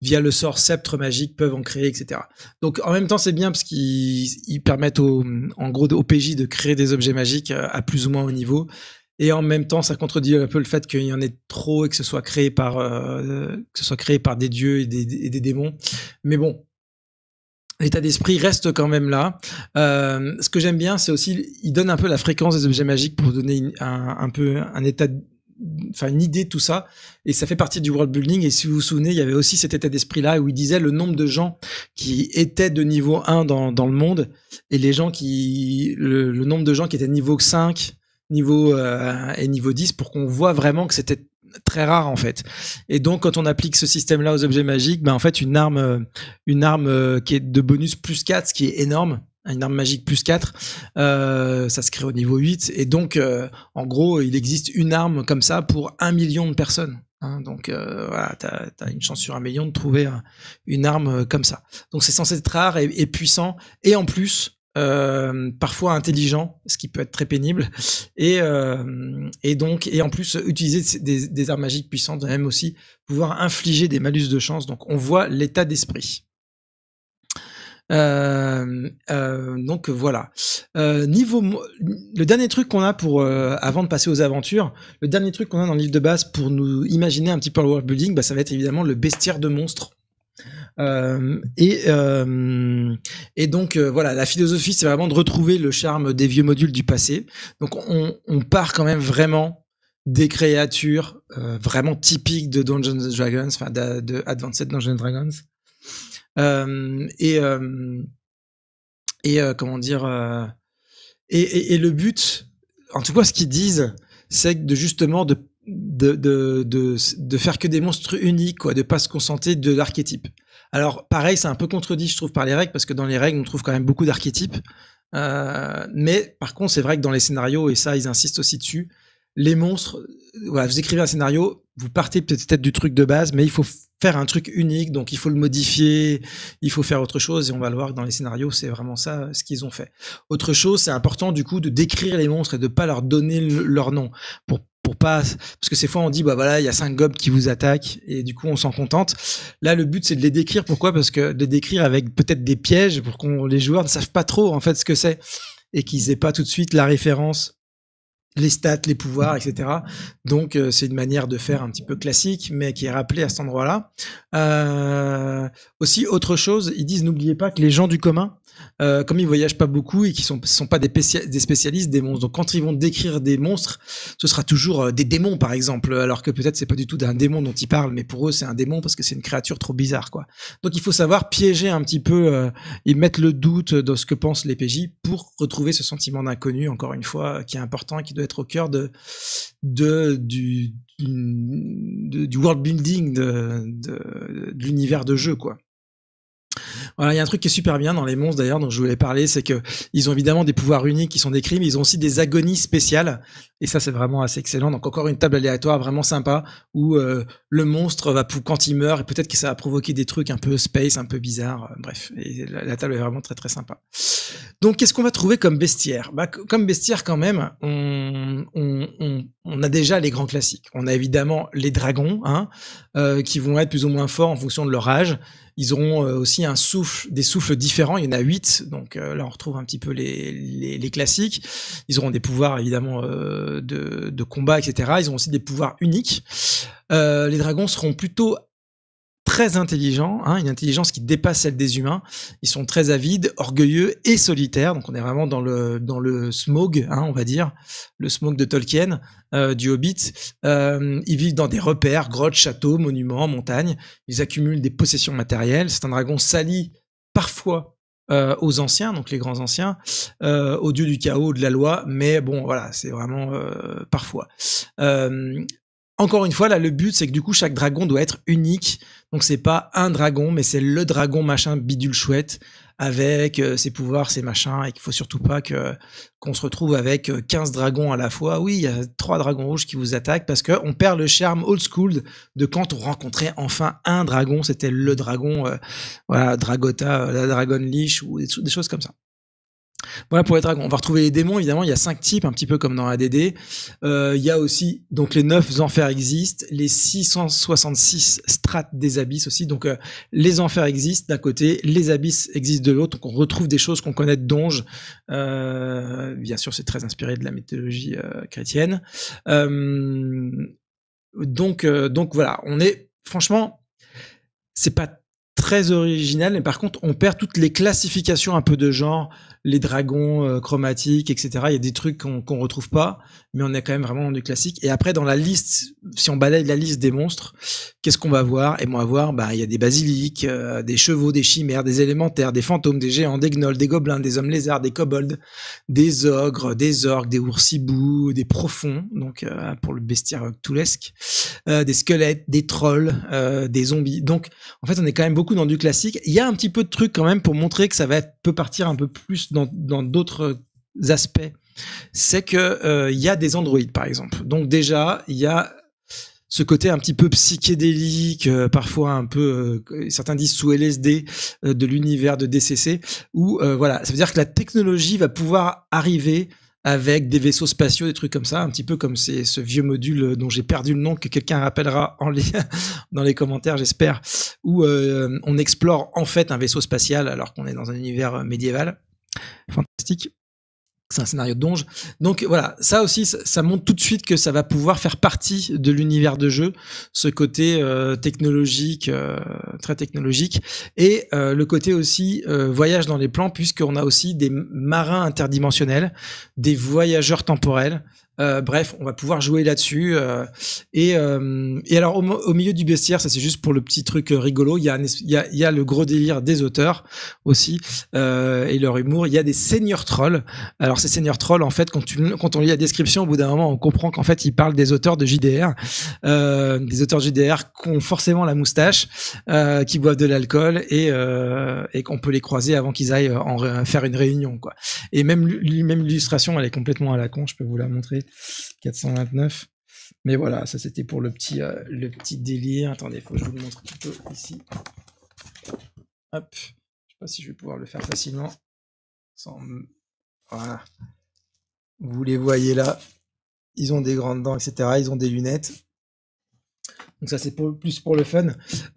via le sort sceptre magique peuvent en créer, etc. Donc en même temps c'est bien parce qu'ils permettent au, en gros au PJ de créer des objets magiques à plus ou moins haut niveau et en même temps, ça contredit un peu le fait qu'il y en ait trop et que ce soit créé par, euh, que ce soit créé par des dieux et des, démons. Mais bon, l'état d'esprit reste quand même là. Euh, ce que j'aime bien, c'est aussi, il donne un peu la fréquence des objets magiques pour donner un, peu un état, enfin une idée de tout ça. Et ça fait partie du world building. Et si vous vous souvenez, il y avait aussi cet état d'esprit là où il disait le nombre de gens qui étaient de niveau 1 dans, le monde et les gens qui, le, le nombre de gens qui étaient de niveau 5 niveau euh, et niveau 10 pour qu'on voit vraiment que c'était très rare en fait. Et donc quand on applique ce système-là aux objets magiques, ben en fait une arme, euh, une arme euh, qui est de bonus plus 4, ce qui est énorme, une arme magique plus 4, ça se crée au niveau 8. Et donc en gros il existe une arme comme ça pour un million de personnes. Hein. donc voilà, tu as, une chance sur un million de trouver une arme comme ça. Donc c'est censé être rare et, et puissant. Et en plus, euh, parfois intelligent, ce qui peut être très pénible, et, euh, donc et en plus utiliser des, armes magiques puissantes, même aussi pouvoir infliger des malus de chance. Donc on voit l'état d'esprit. Euh, donc voilà. niveau le dernier truc qu'on a pour avant de passer aux aventures, le dernier truc qu'on a dans le livre de base pour nous imaginer un petit peu le world building, bah, ça va être évidemment le bestiaire de monstres. Euh, et, euh, et donc, euh, voilà, la philosophie, c'est vraiment de retrouver le charme des vieux modules du passé. Donc, on, part quand même vraiment des créatures vraiment typiques de Dungeons Dragons, enfin de, de, Advanced Dungeons Dragons. et et comment dire et, et, le but, en tout cas, ce qu'ils disent, c'est de justement de de, de, faire que des monstres uniques, quoi, de pas se concentrer de l'archétype. Alors pareil, c'est un peu contredit, je trouve, par les règles, parce que dans les règles, on trouve quand même beaucoup d'archétypes. Euh, mais par contre, c'est vrai que dans les scénarios, et ça, ils insistent aussi dessus, les monstres, euh, voilà, vous écrivez un scénario, vous partez peut-être du truc de base, mais il faut faire un truc unique, donc il faut le modifier, il faut faire autre chose, et on va le voir dans les scénarios, c'est vraiment ça euh, ce qu'ils ont fait. Autre chose, c'est important du coup de décrire les monstres et de ne pas leur donner leur nom, pour pour pas parce que ces fois on dit bah voilà il y a cinq gobs qui vous attaquent et du coup on s'en contente là le but c'est de les décrire pourquoi parce que de décrire avec peut-être des pièges pour qu'on les joueurs ne savent pas trop en fait ce que c'est et qu'ils aient pas tout de suite la référence les stats les pouvoirs etc donc euh, c'est une manière de faire un petit peu classique mais qui est rappelé à cet endroit là euh, aussi autre chose ils disent n'oubliez pas que les gens du commun euh, comme ils voyagent pas beaucoup et qui sont sont pas des, spécialistes des monstres. Donc quand ils vont décrire des monstres, ce sera toujours euh, des démons par exemple, alors que peut-être c'est pas du tout d'un démon dont ils parlent, mais pour eux c'est un démon parce que c'est une créature trop bizarre quoi. Donc il faut savoir piéger un petit peu euh, et mettre le doute dans ce que pensent les PJ pour retrouver ce sentiment d'inconnu encore une fois qui est important et qui doit être au cœur de de du du, world building de, de, de l'univers de jeu quoi. Voilà, il y a un truc qui est super bien dans les monstres d'ailleurs, dont je voulais parler, c'est que ils ont évidemment des pouvoirs uniques qui sont décrits, mais ils ont aussi des agonies spéciales. Et ça, c'est vraiment assez excellent. Donc encore une table aléatoire vraiment sympa où euh, le monstre va quand il meurt, et peut-être que ça va provoquer des trucs un peu space, un peu bizarre. Euh, bref, la, table est vraiment très très sympa. Donc qu'est-ce qu'on va trouver comme bestiaire bah, comme bestiaire quand même, on, a déjà les grands classiques. On a évidemment les dragons, hein, euh, qui vont être plus ou moins forts en fonction de leur âge ils auront euh, aussi un souffle, des souffles différents. Il y en a huit, donc euh, là on retrouve un petit peu les, les, classiques. Ils auront des pouvoirs évidemment euh, de, de combat, etc. Ils auront aussi des pouvoirs uniques. les dragons seront plutôt très intelligents, hein, une intelligence qui dépasse celle des humains. Ils sont très avides, orgueilleux et solitaires. Donc on est vraiment dans le dans le smog, hein, on va dire, le smog de Tolkien, euh, du Hobbit. Euh, ils vivent dans des repères, grottes, châteaux, monuments, montagnes. Ils accumulent des possessions matérielles. C'est un dragon sali parfois euh, aux anciens, donc les grands anciens, euh, aux dieux du chaos, de la loi, mais bon, voilà, c'est vraiment euh, parfois. Encore une fois, là, le but, c'est que du coup, chaque dragon doit être unique. Donc, c'est pas un dragon, mais c'est le dragon machin bidule chouette avec euh, ses pouvoirs, ses machins, et qu'il faut surtout pas que qu'on se retrouve avec 15 euh, dragons à la fois. Oui, il y a trois dragons rouges qui vous attaquent parce qu'on perd le charme old school de quand on rencontrait enfin un dragon. C'était le dragon, euh, voilà, Dragota, la Dragon liche, ou des choses comme ça. Voilà pour les dragons. On va retrouver les démons, évidemment. Il y a cinq types, un petit peu comme dans ADD. Euh, il y a aussi, donc les neuf enfers existent, les 666 strates des abysses aussi. Donc euh, les enfers existent d'un côté, les abysses existent de l'autre. Donc on retrouve des choses qu'on connaît de Donge. Euh, bien sûr, c'est très inspiré de la mythologie euh, chrétienne. donc, donc voilà, on est, franchement, c'est pas très original, mais par contre, on perd toutes les classifications un peu de genre, les dragons euh, chromatiques, etc. Il y a des trucs qu'on ne retrouve pas, mais on est quand même vraiment dans du classique. Et après, dans la liste, si on balaye la liste des monstres, qu'est-ce qu'on va voir Et eh bon, on voir, bah, il y a des basiliques, euh, des chevaux, des chimères, des élémentaires, des fantômes, des géants, des gnolls, des gobelins, des hommes lézards, des kobolds, des ogres, des orques, des oursibous, des profonds, donc euh, pour le bestiaire toulesque, des squelettes, des trolls, des zombies. Donc, en fait, on est quand même beaucoup dans du classique. Il y a un petit peu de trucs quand même pour montrer que ça va peut partir un peu plus dans d'autres euh, aspects, c'est que il euh, y a des androïdes par exemple. Donc déjà, il y a ce côté un petit peu psychédélique, euh, parfois un peu, certains disent sous LSD, de l'univers de DCC, où voilà, ça veut dire que la technologie va pouvoir arriver avec des vaisseaux spatiaux, des trucs comme ça, un petit peu comme c'est ce vieux module dont j'ai perdu le nom que quelqu'un rappellera en dans les commentaires, j'espère, où on explore en fait un vaisseau spatial alors qu'on est dans un univers médiéval. Fantastique. C'est un scénario de donge. Donc voilà, ça aussi, ça, montre tout de suite que ça va pouvoir faire partie de l'univers de jeu, ce côté euh, technologique, euh, très technologique, et euh, le côté aussi voyage dans les plans, puisqu'on a aussi des marins interdimensionnels, des voyageurs temporels, euh, bref, on va pouvoir jouer là-dessus. Euh, euh, et, alors, au, milieu du bestiaire, ça c'est juste pour le petit truc rigolo, il y, a, il, y le gros délire des auteurs aussi, et leur humour. Il y a des seigneurs trolls. Alors, ces seigneurs trolls, en fait, quand, tu, quand on lit la description, au bout d'un moment, on comprend qu'en fait, ils parlent des auteurs de JDR, des auteurs de JDR qui ont forcément la moustache, qui boivent de l'alcool, et, qu'on peut les croiser avant qu'ils aillent en, faire une réunion. Quoi. Et même, même l'illustration, elle est complètement à la con, je peux vous la montrer. 429. Mais voilà, ça c'était pour le petit, euh, le petit délire. Attendez, faut que je vous le montre peu ici. Hop. Je sais pas si je vais pouvoir le faire facilement. Sans... Voilà. Vous les voyez là. Ils ont des grandes dents, etc. Ils ont des lunettes. Donc ça, c'est plus pour le fun.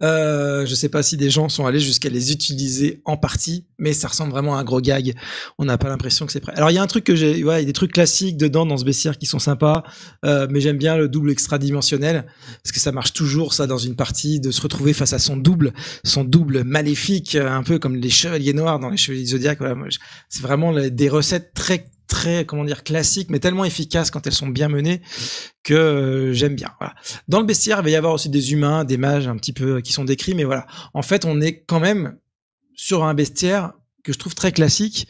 Euh, je sais pas si des gens sont allés jusqu'à les utiliser en partie, mais ça ressemble vraiment à un gros gag. On n'a pas l'impression que c'est prêt. Alors il y a un truc que j'ai, ouais, il y a des trucs classiques dedans dans ce baissière qui sont sympas, euh, mais j'aime bien le double extra dimensionnel parce que ça marche toujours ça dans une partie de se retrouver face à son double, son double maléfique, un peu comme les chevaliers noirs dans les chevaliers zodiaques. Voilà, c'est vraiment des recettes très très comment dire classique mais tellement efficace quand elles sont bien menées que euh, j'aime bien. Dans le bestiaire, il va y avoir aussi des humains, des mages un petit peu euh, qui sont décrits, mais voilà. En fait, on est quand même sur un bestiaire que je trouve très classique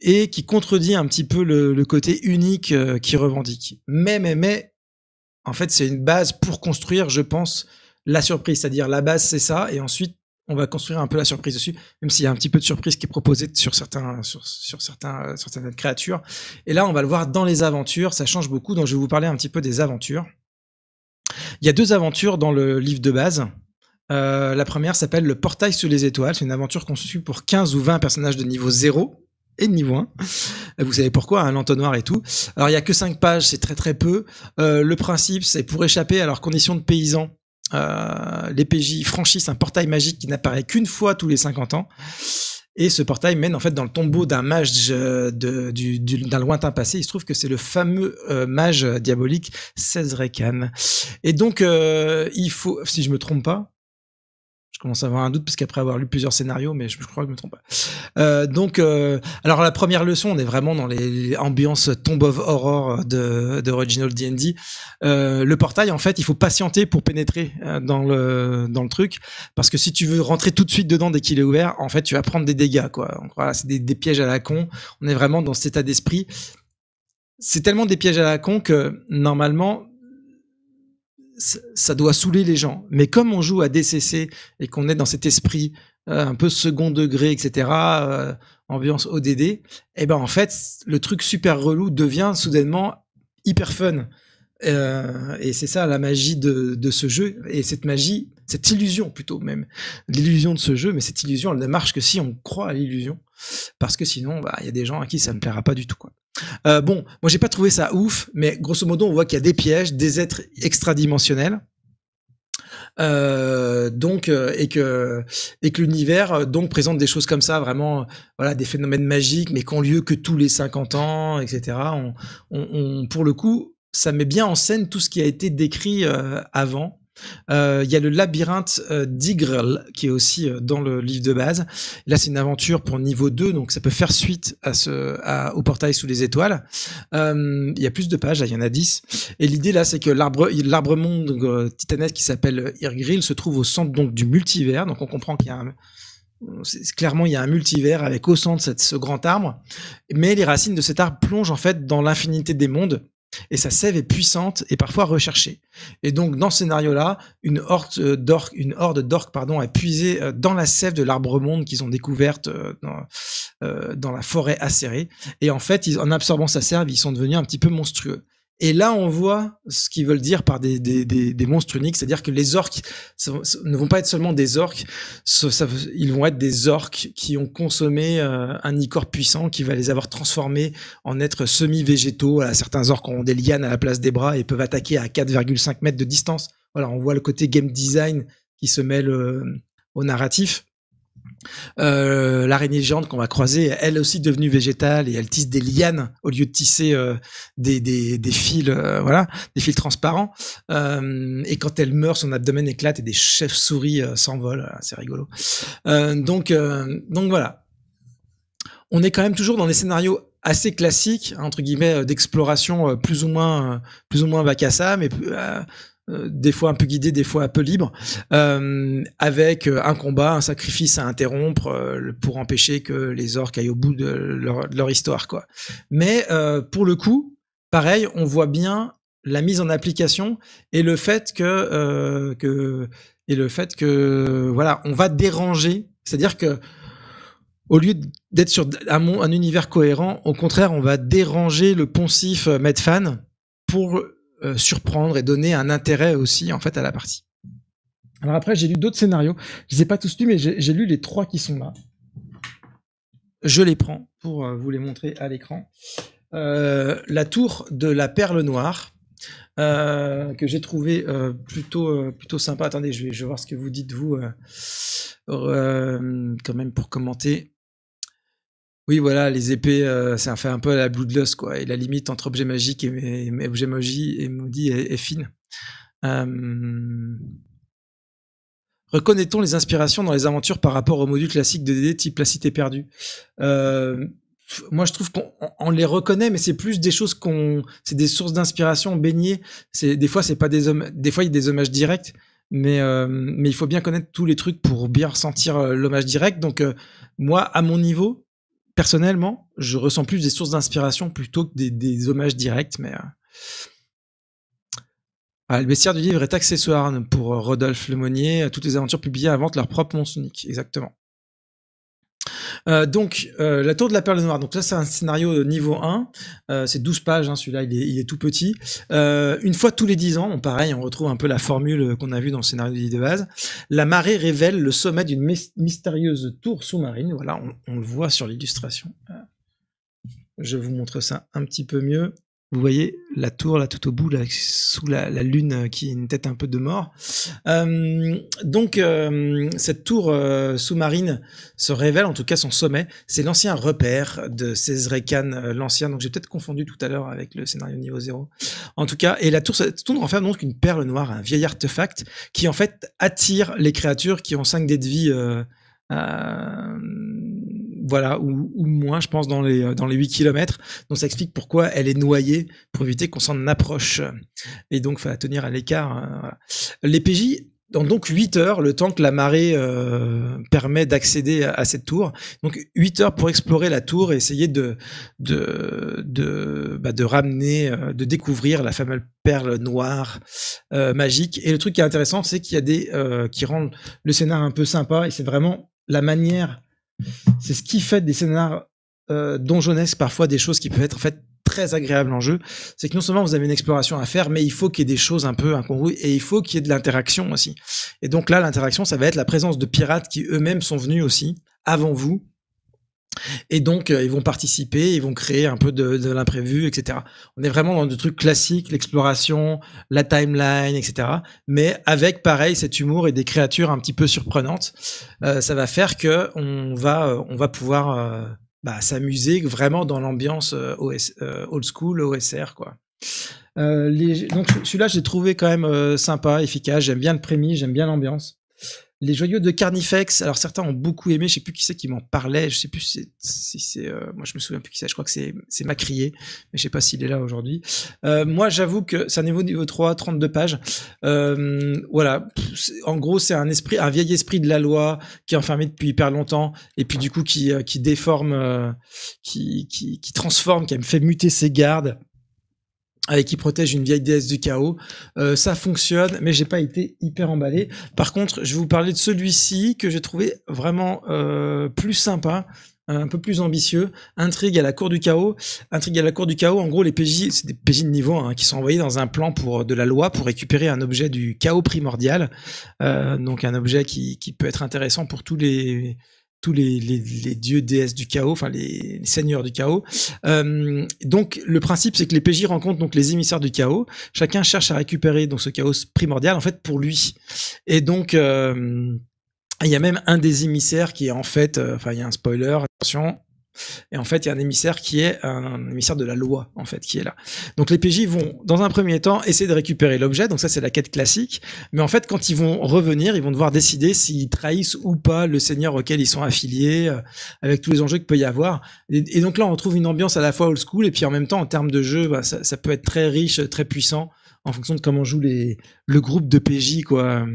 et qui contredit un petit peu le, côté unique euh, qui revendique. Mais mais mais en fait, c'est une base pour construire, je pense, la surprise, c'est-à-dire la base c'est ça et ensuite on va construire un peu la surprise dessus, même s'il y a un petit peu de surprise qui est proposée sur, certains, sur, certains, sur certaines créatures. Et là, on va le voir dans les aventures, ça change beaucoup, donc je vais vous parler un petit peu des aventures. Il y a deux aventures dans le livre de base. Euh, la première s'appelle Le Portail sous les étoiles, c'est une aventure conçue pour 15 ou 20 personnages de niveau 0, et de niveau 1. Euh, vous savez pourquoi, un hein, et tout. Alors il y a que 5 pages, c'est très très peu. Euh, le principe, c'est pour échapper à leurs conditions de paysans euh, les PJ franchissent un portail magique qui n'apparaît qu'une fois tous les 50 ans. Et ce portail mène en fait dans le tombeau d'un mage euh, d'un du, d'un lointain passé. Il se trouve que c'est le fameux euh, mage diabolique Cesrekan. Et donc, euh, il faut, si je me trompe pas, je commence à avoir un doute parce qu'après avoir lu plusieurs scénarios, mais je, crois que je me trompe pas. Euh, donc, euh, alors la première leçon, on est vraiment dans les ambiances Tomb of Horror de, de Original D&D. Euh, le portail, en fait, il faut patienter pour pénétrer euh, dans le dans le truc, parce que si tu veux rentrer tout de suite dedans dès qu'il est ouvert, en fait, tu vas prendre des dégâts, quoi. voilà, c'est des, des pièges à la con. On est vraiment dans cet état d'esprit c'est tellement des pièges à la con que normalement, ça doit saouler les gens. Mais comme on joue à DCC et qu'on est dans cet esprit euh, un peu second degré, etc., euh, ambiance ODD, et eh ben en fait, le truc super relou devient soudainement hyper fun. Euh, et c'est ça la magie de, ce jeu, et cette magie, cette illusion plutôt même, l'illusion de ce jeu, mais cette illusion, elle ne marche que si on croit à l'illusion, parce que sinon, bah, il y a des gens à qui ça ne plaira pas du tout. Quoi. Euh, bon, moi j'ai pas trouvé ça ouf, mais grosso modo, on voit qu'il y a des pièges, des êtres extradimensionnels. Euh, donc et que et que l'univers donc présente des choses comme ça vraiment voilà des phénomènes magiques mais qui ont lieu que tous les 50 ans etc pour le coup ça met bien en scène tout ce qui a été décrit euh, avant. Euh, il y a le labyrinthe euh, qui est aussi euh, dans le livre de base. Là, c'est une aventure pour niveau 2, donc ça peut faire suite à ce, à, au portail sous les étoiles. Euh, il y a plus de pages, il y en a 10. Et l'idée là, c'est que l'arbre monde titanesque qui s'appelle Irgril se trouve au centre donc du multivers. Donc on comprend qu'il y a un, clairement il y a un multivers avec au centre cette, ce grand arbre, mais les racines de cet arbre plongent en fait dans l'infinité des mondes et sa sève est puissante et parfois recherchée. Et donc dans ce scénario-là, une horde euh, d'orques, une horde a puisé euh, dans la sève de l'arbre monde qu'ils ont découverte euh, dans, la forêt acérée. Et en fait, en absorbant sa sève, ils sont devenus un petit peu monstrueux. Et là, on voit ce qu'ils veulent dire par des, des, des, monstres uniques, c'est-à-dire que les orques ne vont pas être seulement des orques, ils vont être des orques qui ont consommé euh, un icor puissant qui va les avoir transformés en êtres semi-végétaux. certains orques ont des lianes à la place des bras et peuvent attaquer à 4,5 mètres de distance. Voilà, on voit le côté game design qui se mêle euh, au narratif. Euh, l'araignée géante qu'on va croiser, elle aussi devenue végétale et elle tisse des lianes au lieu de tisser euh, des, des, fils, euh, voilà, des fils transparents. Euh, et quand elle meurt, son abdomen éclate et des chefs-souris s'envolent. Ah, c'est rigolo. donc, donc voilà. On est quand même toujours dans des scénarios assez classiques, entre guillemets, d'exploration plus ou moins, plus ou moins mais euh, des fois un peu guidé, des fois un peu libre, euh, avec euh, un combat, un sacrifice à interrompre pour empêcher que les orques aillent au bout de leur, histoire. Quoi. Mais pour le coup, pareil, on voit bien la mise en application et le fait que, que et le fait que voilà, on va déranger, c'est-à-dire que au lieu d'être sur un, un, univers cohérent, au contraire, on va déranger le poncif Medfan pour euh, surprendre et donner un intérêt aussi en fait à la partie. Alors après, j'ai lu d'autres scénarios. Je les ai pas tous lus, mais j'ai lu les trois qui sont là. Je les prends pour euh, vous les montrer à l'écran. Euh, la tour de la perle noire. que j'ai trouvé plutôt plutôt sympa. Attendez, je vais, je vais voir ce que vous dites vous quand même pour commenter. Oui, voilà, les épées, euh, ça fait un peu à la Bloodlust, quoi. Et la limite entre objet magique et, objet et maudit est, est fine. Euh... Reconnaît-on les inspirations dans les aventures par rapport au module classique de DD type La Cité Perdue euh, Moi, je trouve qu'on les reconnaît, mais c'est plus des choses qu'on, c'est des sources d'inspiration baignées. C'est des fois, c'est pas des hommes, des fois il y a des hommages directs, mais euh, mais il faut bien connaître tous les trucs pour bien ressentir euh, l'hommage direct. Donc moi, à mon niveau, personnellement, je ressens plus des sources d'inspiration plutôt que des, hommages directs, mais. Euh, ah, le bestiaire du livre est accessoire pour euh, Rodolphe Lemonnier, toutes les aventures publiées inventent leur propre monstre unique, exactement. Euh, donc, euh, La Tour de la Perle Noire. Donc, ça, c'est un scénario de niveau 1. Euh, c'est 12 pages, hein, celui-là, il, est, tout petit. une fois tous les 10 ans, on, pareil, on retrouve un peu la formule qu'on a vue dans le scénario de base. La marée révèle le sommet d'une mystérieuse tour sous-marine. Voilà, on, le voit sur l'illustration. Je vous montre ça un petit peu mieux. Vous voyez la tour là tout au bout, là, sous la, lune euh, qui est une tête un peu de mort. Euh, donc euh, cette tour sous-marine se révèle, en tout cas son sommet, c'est l'ancien repère de César Khan l'ancien. Donc j'ai peut-être confondu tout à l'heure avec le scénario niveau 0. En tout cas, et la tour, tourne en fait, donc une perle noire, un vieil artefact qui en fait attire les créatures qui ont 5 dés de vie voilà, ou, moins, je pense, dans les, euh, dans les 8 km. Donc ça explique pourquoi elle est noyée, pour éviter qu'on s'en approche. Et donc, il faut la tenir à l'écart. Hein, les PJ dans donc 8 heures, le temps que la marée euh, permet d'accéder à, cette tour. Donc 8 heures pour explorer la tour et essayer de, de, bah, ramener, euh, de découvrir la fameuse perle noire magique. Et le truc qui est intéressant, c'est qu'il y a des... qui rendent le scénario un peu sympa et c'est vraiment la manière c'est ce qui fait des scénarios euh, donjonnesques parfois des choses qui peuvent être faites très agréables en jeu. C'est que non seulement vous avez une exploration à faire, mais il faut qu'il y ait des choses un peu incongrues et il faut qu'il y ait de l'interaction aussi. Et donc là, l'interaction, ça va être la présence de pirates qui eux-mêmes sont venus aussi avant vous et donc, euh, ils vont participer, ils vont créer un peu de, l'imprévu, etc. On est vraiment dans du truc classique, l'exploration, la timeline, etc. Mais avec, pareil, cet humour et des créatures un petit peu surprenantes, euh, ça va faire que on va, euh, on va pouvoir bah, s'amuser vraiment dans l'ambiance old school, OSR, quoi. Les, donc celui-là, j'ai trouvé quand même sympa, efficace. J'aime bien le prémis, j'aime bien l'ambiance. Les joyaux de Carnifex, alors certains ont beaucoup aimé, je sais plus qui c'est qui m'en parlait, je sais plus si c'est, euh, moi je me souviens plus qui c'est, je crois que c'est, c'est Macrier, mais je sais pas s'il est là aujourd'hui. Euh, moi j'avoue que c'est un niveau niveau 3, 32 pages. Euh, voilà, en gros c'est un esprit, un vieil esprit de la loi qui est enfermé depuis hyper longtemps et puis du coup qui, qui déforme, qui, qui, qui transforme, qui fait muter ses gardes avec qui protège une vieille déesse du chaos. Euh, ça fonctionne, mais j'ai pas été hyper emballé. Par contre, je vais vous parler de celui-ci que j'ai trouvé vraiment euh, plus sympa euh, un peu plus ambitieux, intrigue à la cour du chaos, intrigue à la cour du chaos. En gros, les PJ, c'est des PJ de niveau hein, qui sont envoyés dans un plan pour de la loi pour récupérer un objet du chaos primordial, donc un objet qui peut être intéressant pour tous les tous les, dieux déesses du chaos, enfin les, seigneurs du chaos. Euh, donc le principe c'est que les PJ rencontrent donc les émissaires du chaos. Chacun cherche à récupérer donc ce chaos primordial en fait pour lui. Et donc euh, il y a même un des émissaires qui est en fait, euh, enfin il y a un spoiler, attention, et en fait, il y a un émissaire qui est un émissaire de la loi, en fait, qui est là. Donc les PJ vont, dans un premier temps, essayer de récupérer l'objet. Donc ça, c'est la quête classique. Mais en fait, quand ils vont revenir, ils vont devoir décider s'ils trahissent ou pas le seigneur auquel ils sont affiliés, euh, avec tous les enjeux qu'il peut y avoir. Et, donc là, on retrouve une ambiance à la fois old school et puis en même temps, en termes de jeu, bah, ça, peut être très riche, très puissant en fonction de comment joue les, le groupe de PJ, quoi.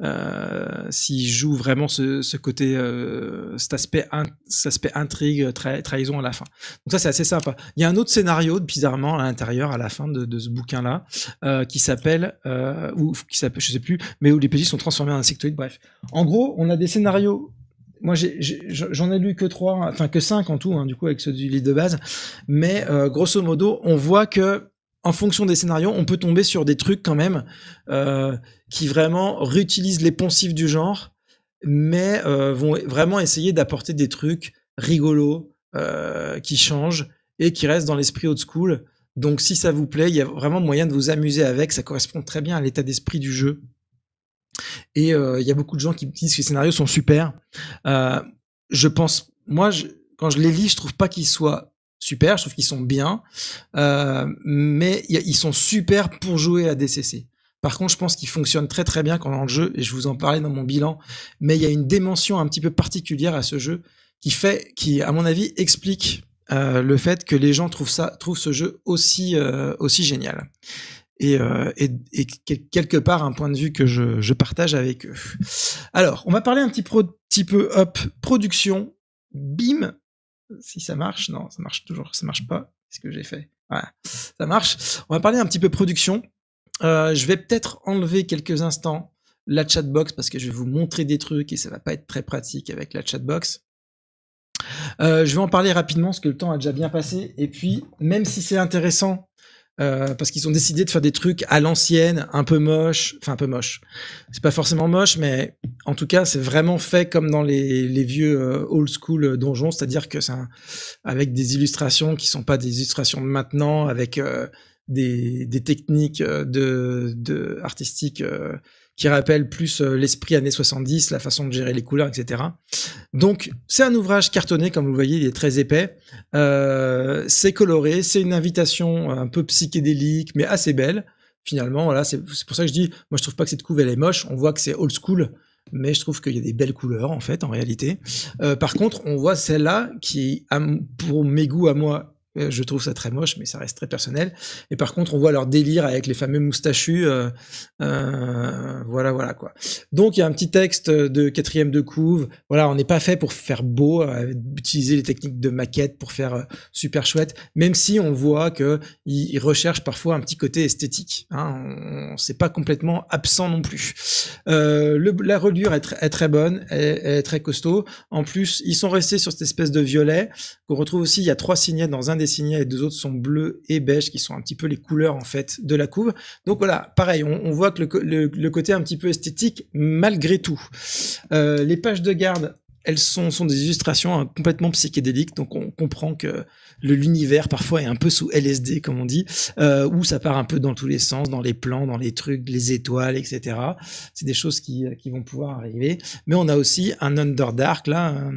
Euh, S'il joue vraiment ce, côté, euh, cet, aspect cet aspect intrigue, trahison à la fin. Donc ça, c'est assez sympa. Il y a un autre scénario, bizarrement, à l'intérieur, à la fin de, ce bouquin-là, euh, qui s'appelle, euh, ou qui s'appelle, je sais plus, mais où les PJ sont transformés en insectoïdes. Bref, en gros, on a des scénarios moi j'en ai, lu que trois, enfin que cinq en tout, hein, du coup avec ceux du lit de base. Mais grosso modo, on voit que en fonction des scénarios, on peut tomber sur des trucs quand même euh, qui vraiment réutilisent les poncifs du genre, mais euh, vont vraiment essayer d'apporter des trucs rigolos, euh, qui changent et qui restent dans l'esprit old school. Donc si ça vous plaît, il y a vraiment moyen de vous amuser avec, ça correspond très bien à l'état d'esprit du jeu. Et il y a beaucoup de gens qui disent que les scénarios sont super. je pense, moi, je, quand je les lis, je trouve pas qu'ils soient super, je trouve qu'ils sont bien, euh, mais ils sont super pour jouer à DCC. Par contre, je pense qu'ils fonctionnent très très bien quand dans le jeu, et je vous en parlais dans mon bilan, mais il y a une dimension un petit peu particulière à ce jeu qui fait, qui à mon avis explique euh, le fait que les gens trouvent ça, trouvent ce jeu aussi euh, aussi génial. Et, quelque part un point de vue que je, partage avec eux. Alors, on va parler un petit, petit peu hop production. Bim, si ça marche, non, ça marche toujours, ça marche pas, ce que j'ai fait. Voilà, ça marche. On va parler un petit peu production. Euh, je vais peut-être enlever quelques instants la chatbox parce que je vais vous montrer des trucs et ça va pas être très pratique avec la chatbox. Euh, je vais en parler rapidement parce que le temps a déjà bien passé. Et puis, même si c'est intéressant euh, parce qu'ils ont décidé de faire des trucs à l'ancienne, un peu moche, enfin un peu moche. C'est pas forcément moche, mais en tout cas, c'est vraiment fait comme dans les, vieux euh, old school euh, donjons, c'est-à-dire que avec des illustrations qui sont pas des illustrations de maintenant, avec des, techniques euh, de, artistiques euh, qui rappellent plus euh, l'esprit années 70, la façon de gérer les couleurs, etc. Donc c'est un ouvrage cartonné, comme vous voyez, il est très épais, c'est coloré, c'est une invitation un peu psychédélique, mais assez belle. Finalement, voilà, c'est pour ça que je dis, moi je trouve pas que cette couve elle est moche, on voit que c'est old school, mais je trouve qu'il y a des belles couleurs en fait, en réalité. par contre, on voit celle-là qui, pour mes goûts à moi, euh, je trouve ça très moche, mais ça reste très personnel. Et par contre, on voit leur délire avec les fameux moustachus. Euh, euh, voilà, voilà quoi. Donc il y a un petit texte de quatrième de couve. Voilà, on n'est pas fait pour faire beau, utiliser les techniques de maquette pour faire super chouette. Même si on voit que recherchent parfois un petit côté esthétique. Hein. On, c'est pas complètement absent non plus. la reliure est, très bonne, elle est très costaud. En plus, ils sont restés sur cette espèce de violet qu'on retrouve aussi. Il y a trois signets dans un des signé et deux autres sont bleus et beige, qui sont un petit peu les couleurs en fait de la couve. Donc voilà, pareil, on, voit que le, côté un petit peu esthétique, malgré tout. Euh, les pages de garde, elles sont, sont des illustrations hein, complètement psychédéliques, donc on comprend que l'univers parfois est un peu sous LSD, comme on dit, euh, où ça part un peu dans tous les sens, dans les plans, dans les trucs, les étoiles, etc. C'est des choses qui, vont pouvoir arriver. Mais on a aussi un Underdark, là,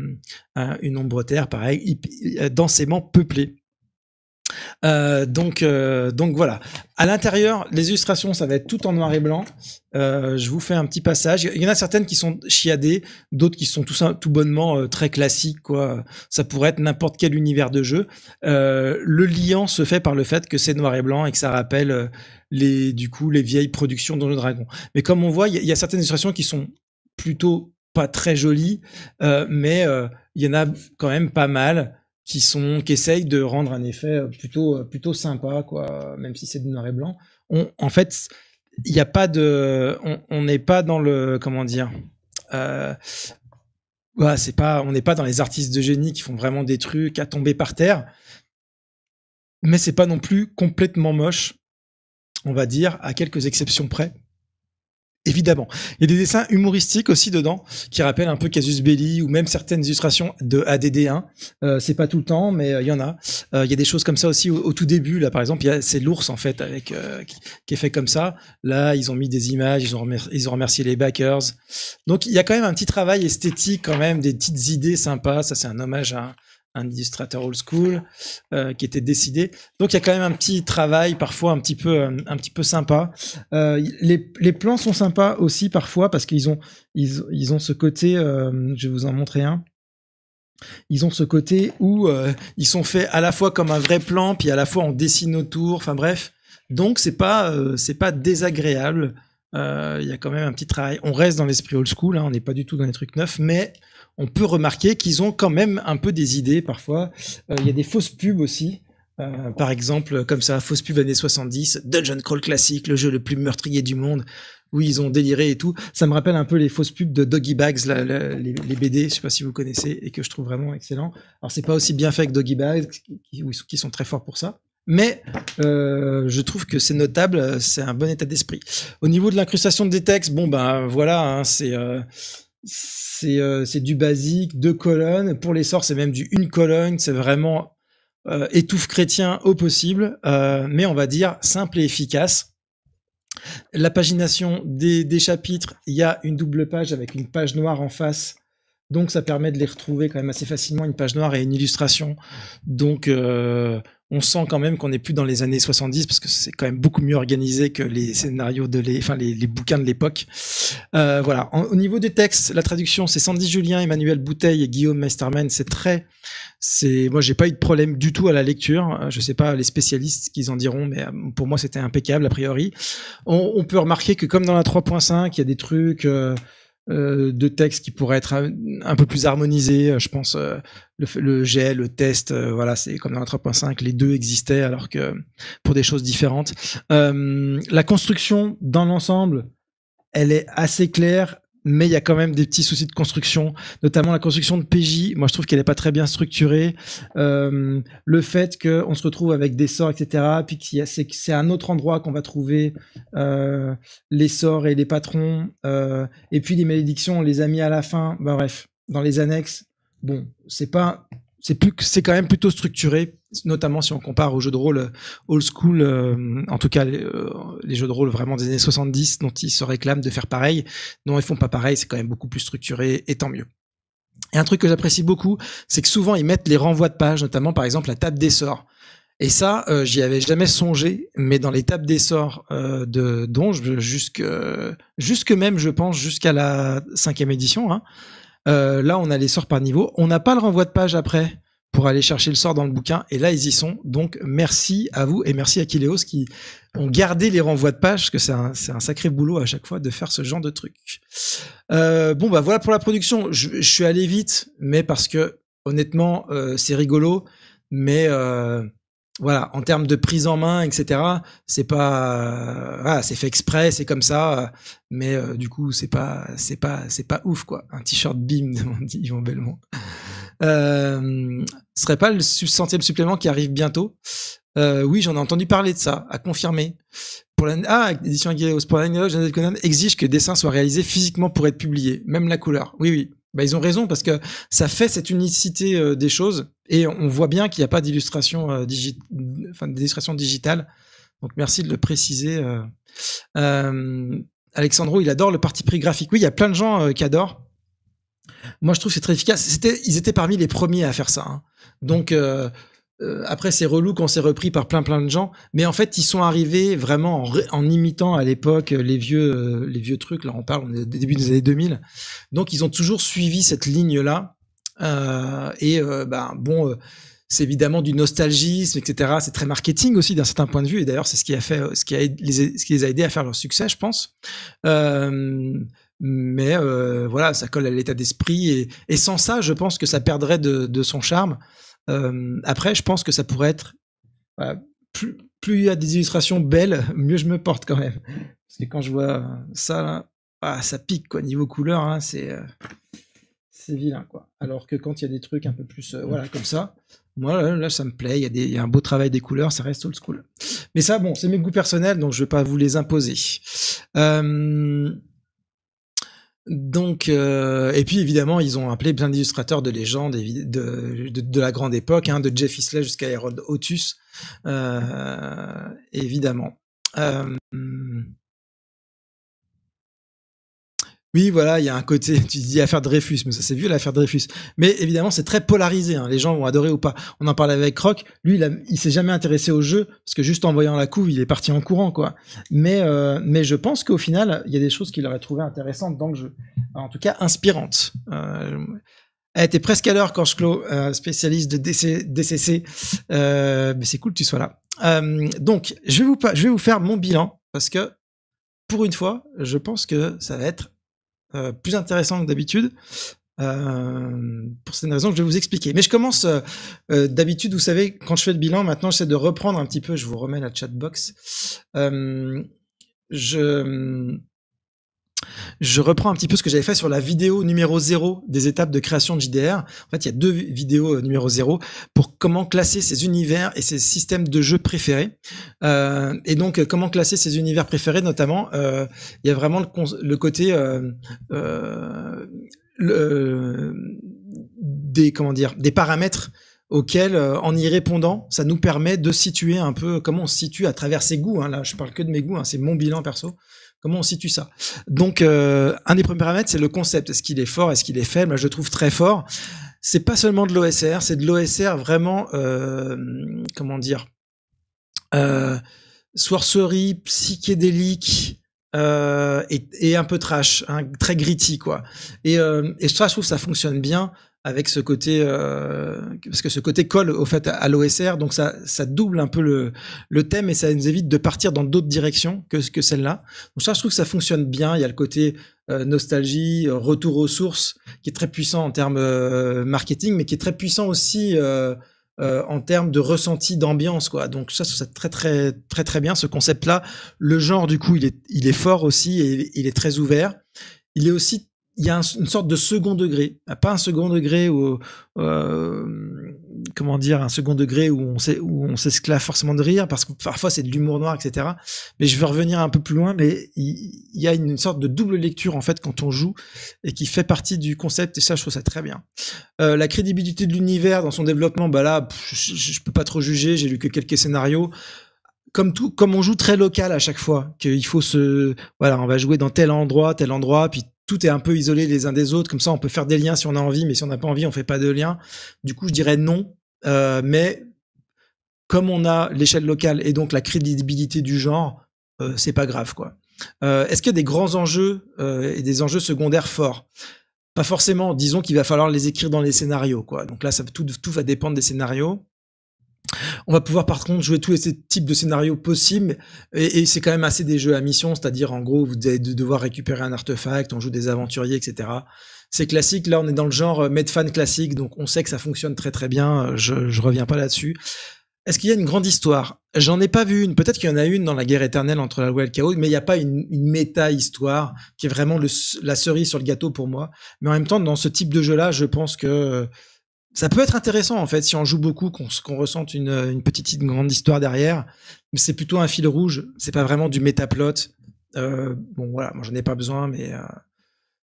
une ombre terre, pareil, euh, densément peuplée. Euh, donc, euh, donc voilà. À l'intérieur, les illustrations, ça va être tout en noir et blanc. Euh, je vous fais un petit passage. Il y en a certaines qui sont chiadées, d'autres qui sont tout, tout bonnement très classiques. Ça pourrait être n'importe quel univers de jeu. le liant se fait par le fait que c'est noir et blanc et que ça rappelle les, du coup, les vieilles productions de Dragon. Mais comme on voit, il y, y, a certaines illustrations qui sont plutôt pas très jolies, mais il y en a quand même pas mal qui sont qui essayent de rendre un effet euh, plutôt euh, plutôt sympa quoi même si c'est du noir et blanc en fait il n'y a pas de on n'est pas dans le comment dire euh, c'est pas on n'est pas dans les artistes de génie qui font vraiment des trucs à tomber par terre mais c'est pas non plus complètement moche on va dire à quelques exceptions près Évidemment. Il y a des dessins humoristiques aussi dedans qui rappellent un peu Casus Belli ou même certaines illustrations de ADD1. Euh, c'est pas tout le temps, mais euh, il y en a. Euh, il y a des choses comme ça aussi au, tout début. Là, par exemple, c'est l'ours en fait avec euh, qui, qui, est fait comme ça. Là, ils ont mis des images, ils ont, ils ont remercié les backers. Donc, il y a quand même un petit travail esthétique, quand même, des petites idées sympas. Ça, c'est un hommage à, un illustrateur old school euh, qui était décidé. Donc il y a quand même un petit travail parfois un petit peu euh, un, petit peu sympa. Euh, les, les, plans sont sympas aussi parfois parce qu'ils ont ils, ont ce côté. je vais vous en montrer un. Ils ont ce côté où ils sont faits à la fois comme un vrai plan puis à la fois on dessine autour. Enfin bref, donc c'est pas c'est pas désagréable. Il y a quand même un petit travail. On reste dans l'esprit old school, hein, on n'est pas du tout dans les trucs neufs, mais on peut remarquer qu'ils ont quand même un peu des idées parfois. Euh, il y a des fausses pubs aussi. Euh, par exemple, comme ça, fausse pub années 70, Dungeon Crawl classique, le jeu le plus meurtrier du monde, où ils ont déliré et tout. Ça me rappelle un peu les fausses pubs de Doggy Bags, les, BD, je sais pas si vous connaissez, et que je trouve vraiment excellent. Alors, c'est pas aussi bien fait que Doggy Bags, qui, sont très forts pour ça. Mais euh, je trouve que c'est notable, c'est un bon état d'esprit. Au niveau de l'incrustation des textes, bon ben voilà, hein, c'est euh, c'est du basique, deux colonnes. Pour les sorts, c'est même du une colonne. C'est vraiment euh, étouffe chrétien au possible, euh, mais on va dire simple et efficace. La pagination des chapitres, il y a une double page avec une page noire en face donc ça permet de les retrouver quand même assez facilement, une page noire et une illustration. Donc euh, on sent quand même qu'on n'est plus dans les années 70 parce que c'est quand même beaucoup mieux organisé que les scénarios de les, enfin les, bouquins de l'époque. Euh, voilà. au niveau des textes, la traduction c'est Sandy Julien, Emmanuel Bouteille et Guillaume Meisterman. C'est très, c'est moi j'ai pas eu de problème du tout à la lecture. Euh, je sais pas les spécialistes qu'ils en diront, mais pour moi c'était impeccable a priori. On, peut remarquer que comme dans la 3.5, il y a des trucs. Euh, euh, de textes qui pourraient être un, peu plus harmonisés. Euh, je pense euh, le, le le test, voilà, c'est comme dans la 3.5, les deux existaient alors que pour des choses différentes. la construction dans l'ensemble, elle est assez claire, mais il y a quand même des petits soucis de construction, notamment la construction de PJ. Moi, je trouve qu'elle n'est pas très bien structurée. Euh, le fait qu'on se retrouve avec des sorts, etc., puis que c'est un autre endroit qu'on va trouver euh, les sorts et les patrons, euh, et puis les malédictions, on les a mis à la fin. Bah, bref, dans les annexes. Bon, c'est pas c'est plus c'est quand même plutôt structuré notamment si on compare aux jeux de rôle euh, old school euh, en tout cas euh, les jeux de rôle vraiment des années 70 dont ils se réclament de faire pareil non ils font pas pareil c'est quand même beaucoup plus structuré et tant mieux et un truc que j'apprécie beaucoup c'est que souvent ils mettent les renvois de pages notamment par exemple la table des sorts et ça, j'y avais jamais songé, mais dans les tables des sorts de Donge, jusque, jusque même, je pense, jusqu'à la cinquième édition, hein, euh, là, on a les sorts par niveau. On n'a pas le renvoi de page après pour aller chercher le sort dans le bouquin. Et là, ils y sont. Donc, merci à vous et merci à Kileos qui ont gardé les renvois de page, parce que c'est un, sacré boulot à chaque fois de faire ce genre de truc. Euh, bon, bah voilà pour la production. Je, suis allé vite, mais parce que honnêtement, euh, c'est rigolo, mais voilà, en termes de prise en main, etc. C'est pas, c'est fait exprès, c'est comme ça, euh, mais euh, du coup, c'est pas, c'est pas, c'est pas ouf quoi. Un t-shirt Bim demande Yvon Belmont. Euh, ce serait pas le centième supplément qui arrive bientôt euh, Oui, j'en ai entendu parler de ça, à confirmer. Pour la, ah, édition Aguileos, pour Conan exige que le dessin soit réalisé physiquement pour être publié, même la couleur. Oui, oui. Bah, ils ont raison parce que ça fait cette unicité des choses et on voit bien qu'il n'y a pas euh, d'illustration digitale. Donc merci de le préciser. Euh, euh, Alexandro, il adore le parti pris graphique. Oui, il y a plein de gens euh, qui adorent. Moi, je trouve que c'est très efficace. c'était ils étaient parmi les premiers à faire ça. Hein. Donc après, c'est relou qu'on s'est repris par plein plein de gens, mais en fait, ils sont arrivés vraiment en, imitant à l'époque les vieux, les vieux trucs. Là, on parle, des début des années 2000. Donc, ils ont toujours suivi cette ligne-là euh, et euh, ben bon euh, c'est évidemment du nostalgisme, etc. C'est très marketing aussi d'un certain point de vue. Et d'ailleurs, c'est ce qui a fait, ce qui a les, ce qui les a aidés à faire leur succès, je pense. mais voilà, ça colle à l'état d'esprit et, sans ça, je pense que ça perdrait de, son charme. après, je pense que ça pourrait être plus, plus il y a des illustrations belles, mieux je me porte quand même. Parce que quand je vois ça, là, ah, ça pique quoi niveau couleur. Hein, c'est c'est vilain quoi. Alors que quand il y a des trucs un peu plus euh, voilà mm. comme ça, moi là, là ça me plaît, il y, a un beau travail des couleurs, ça reste old school. Mais ça bon, c'est mes goûts personnels donc je vais pas vous les imposer. Euh, donc, euh, et puis évidemment, ils ont appelé plein d'illustrateurs de légende de, la grande époque, hein, de Jeff Isley jusqu'à Harold Otus, évidemment. oui, voilà, il y a un côté, tu dis affaire Dreyfus, mais ça c'est vieux l'affaire Dreyfus. Mais évidemment, c'est très polarisé, hein. les gens vont adorer ou pas. On en parlait avec Croc, lui, il, s'est jamais intéressé au jeu, parce que juste en voyant la couve, il est parti en courant, quoi. Mais, euh, mais je pense qu'au final, il y a des choses qu'il aurait trouvé intéressantes dans le jeu. en tout cas, inspirantes. Euh, elle était presque à l'heure, je Clos, euh, spécialiste de DCC. mais c'est cool que tu sois là. donc, je vais, vous, je vais vous faire mon bilan, parce que, pour une fois, je pense que ça va être euh, plus intéressant que d'habitude. Euh, pour cette raisons que je vais vous expliquer. Mais je commence euh, euh, d'habitude, vous savez, quand je fais le bilan, maintenant j'essaie de reprendre un petit peu, je vous remets la chatbox. Euh, je, je reprends un petit peu ce que j'avais fait sur la vidéo numéro 0 des étapes de création de JDR. En fait, il y a deux vidéos euh, numéro 0 pour comment classer ces univers et ses systèmes de jeux préférés. Euh, et donc, euh, comment classer ces univers préférés, notamment, il y a vraiment le, côté des comment dire des paramètres auxquels, en y répondant, ça nous permet de situer un peu comment on se situe à travers ses goûts. Hein. Là, je parle que de mes goûts, hein, c'est mon bilan perso. Comment on situe ça Donc, euh, un des premiers paramètres, c'est le concept. Est-ce qu'il est fort Est-ce qu'il est faible Moi, je le trouve très fort. C'est pas seulement de l'OSR, c'est de l'OSR vraiment, euh, comment dire, euh, psychédélique euh, et, un peu trash, hein, très gritty, quoi. Et, euh, ça, je trouve ça fonctionne bien avec ce côté euh, parce que ce côté colle au fait à l'OSR donc ça ça double un peu le, le thème et ça nous évite de partir dans d'autres directions que que celle-là donc ça je trouve que ça fonctionne bien il y a le côté euh, nostalgie euh, retour aux sources qui est très puissant en termes marketing mais qui est très puissant aussi en termes de ressenti d'ambiance quoi donc ça c'est très très très très bien ce concept là le genre du coup il est il est fort aussi et il est très ouvert il est aussi il y a une sorte de second degré, ah, pas un second degré où, euh, comment dire, un second degré où on, sait, où on s'esclave forcément de rire, parce que parfois c'est de l'humour noir, etc. Mais je veux revenir un peu plus loin, mais il y, a une sorte de double lecture en fait quand on joue et qui fait partie du concept, et ça je trouve ça très bien. Euh, la crédibilité de l'univers dans son développement, bah là, je, je peux pas trop juger, j'ai lu que quelques scénarios comme tout, comme on joue très local à chaque fois, qu'il faut se, voilà, on va jouer dans tel endroit, tel endroit, puis tout est un peu isolé les uns des autres. Comme ça, on peut faire des liens si on a envie, mais si on n'a pas envie, on fait pas de lien. Du coup, je dirais non. Euh, mais comme on a l'échelle locale et donc la crédibilité du genre, euh, c'est pas grave, quoi. Euh, est-ce qu'il y a des grands enjeux euh, et des enjeux secondaires forts Pas forcément. Disons qu'il va falloir les écrire dans les scénarios, quoi. Donc là, ça, tout va dépendre des scénarios. On va pouvoir par contre jouer tous les types de scénarios possibles et, c'est quand même assez des jeux à mission, c'est-à-dire en gros vous allez devoir récupérer un artefact, on joue des aventuriers, etc. C'est classique, là on est dans le genre euh, fan classique, donc on sait que ça fonctionne très très bien, euh, je, je reviens pas là-dessus. Est-ce qu'il y a une grande histoire J'en ai pas vu une. Peut-être qu'il y en a une dans la guerre éternelle entre la loi et le chaos, mais il n'y a pas une, méta-histoire qui est vraiment la cerise sur le gâteau pour moi. Mais en même temps, dans ce type de jeu-là, je pense que euh, ça peut être intéressant en fait si on joue beaucoup, qu'on ressente une, petite grande histoire derrière. Mais c'est plutôt un fil rouge. C'est pas vraiment du métaplot. Euh, bon voilà, moi j'en ai pas besoin, mais euh,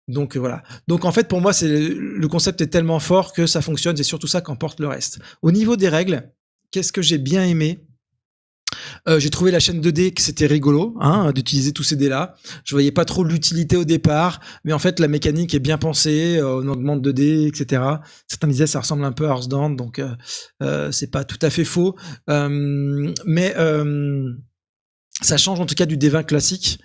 donc voilà. Donc en fait pour moi c'est le concept est tellement fort que ça fonctionne. C'est surtout ça qu'emporte le reste. Au niveau des règles, qu'est-ce que j'ai bien aimé euh, j'ai trouvé la chaîne 2D que c'était rigolo hein, d'utiliser tous ces dés là. Je voyais pas trop l'utilité au départ, mais en fait la mécanique est bien pensée, euh, on augmente 2D, etc. Certains disaient ça ressemble un peu à Hearthstone, donc euh, c'est pas tout à fait faux, mais ça change en tout cas du D20 classique.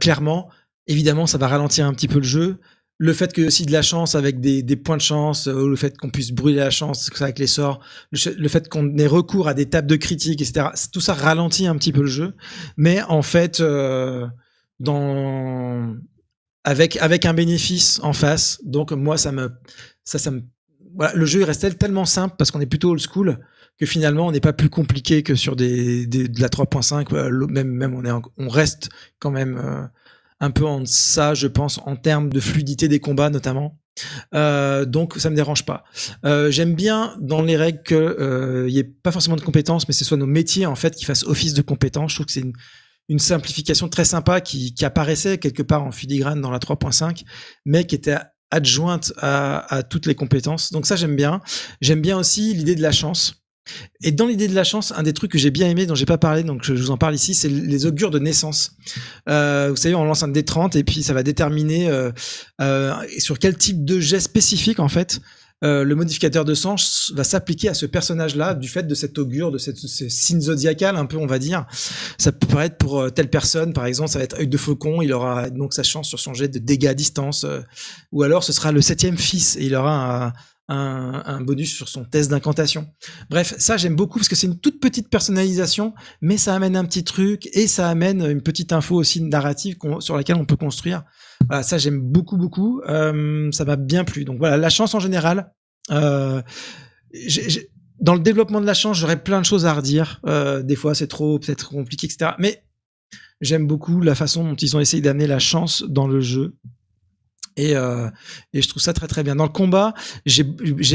clairement, évidemment ça va ralentir un petit peu le jeu le fait que aussi de la chance avec des, points de chance, euh, le fait qu'on puisse brûler la chance avec les sorts, le, fait qu'on ait recours à des tables de critique, etc. Tout ça ralentit un petit peu le jeu, mais en fait, euh, dans avec avec un bénéfice en face. Donc moi, ça me ça ça me le jeu reste tellement simple parce qu'on est plutôt old school que finalement on n'est pas plus compliqué que sur des, de la 3.5 euh, même même on est on reste quand même un peu en ça, je pense, en termes de fluidité des combats notamment. Euh, donc ça me dérange pas. Euh, j'aime bien dans les règles qu'il n'y euh, ait pas forcément de compétences, mais ce soit nos métiers en fait qui fassent office de compétences. Je trouve que c'est une, simplification très sympa qui, apparaissait quelque part en filigrane dans la 3.5, mais qui était adjointe à toutes les compétences. Donc ça j'aime bien. J'aime bien aussi l'idée de la chance. Et dans l'idée de la chance, un des trucs que j'ai bien aimé, dont j'ai pas parlé, donc je vous en parle ici, c'est les augures de naissance. Euh, vous savez, on lance un dé 30 et puis ça va déterminer euh, euh, sur quel type de jet spécifique en fait euh, le modificateur de sens va s'appliquer à ce personnage-là du fait de cette augure, de cette, ce signe zodiacal un peu, on va dire. Ça peut être pour euh, telle personne, par exemple, ça va être œil de faucon, il aura donc sa chance sur son jet de dégâts à distance, euh, ou alors ce sera le septième fils et il aura un un, bonus sur son test d'incantation. Bref, ça j'aime beaucoup parce que c'est une toute petite personnalisation, mais ça amène un petit truc et ça amène une petite info aussi narrative sur laquelle on peut construire. ça j'aime beaucoup beaucoup. Euh, ça m'a bien plu. Donc voilà, la chance en général. Euh, dans le développement de la chance, j'aurais plein de choses à redire. Euh, des fois, c'est trop, peut-être compliqué, etc. Mais j'aime beaucoup la façon dont ils ont essayé d'amener la chance dans le jeu. Et, euh, et, je trouve ça très très bien. Dans le combat, j'ai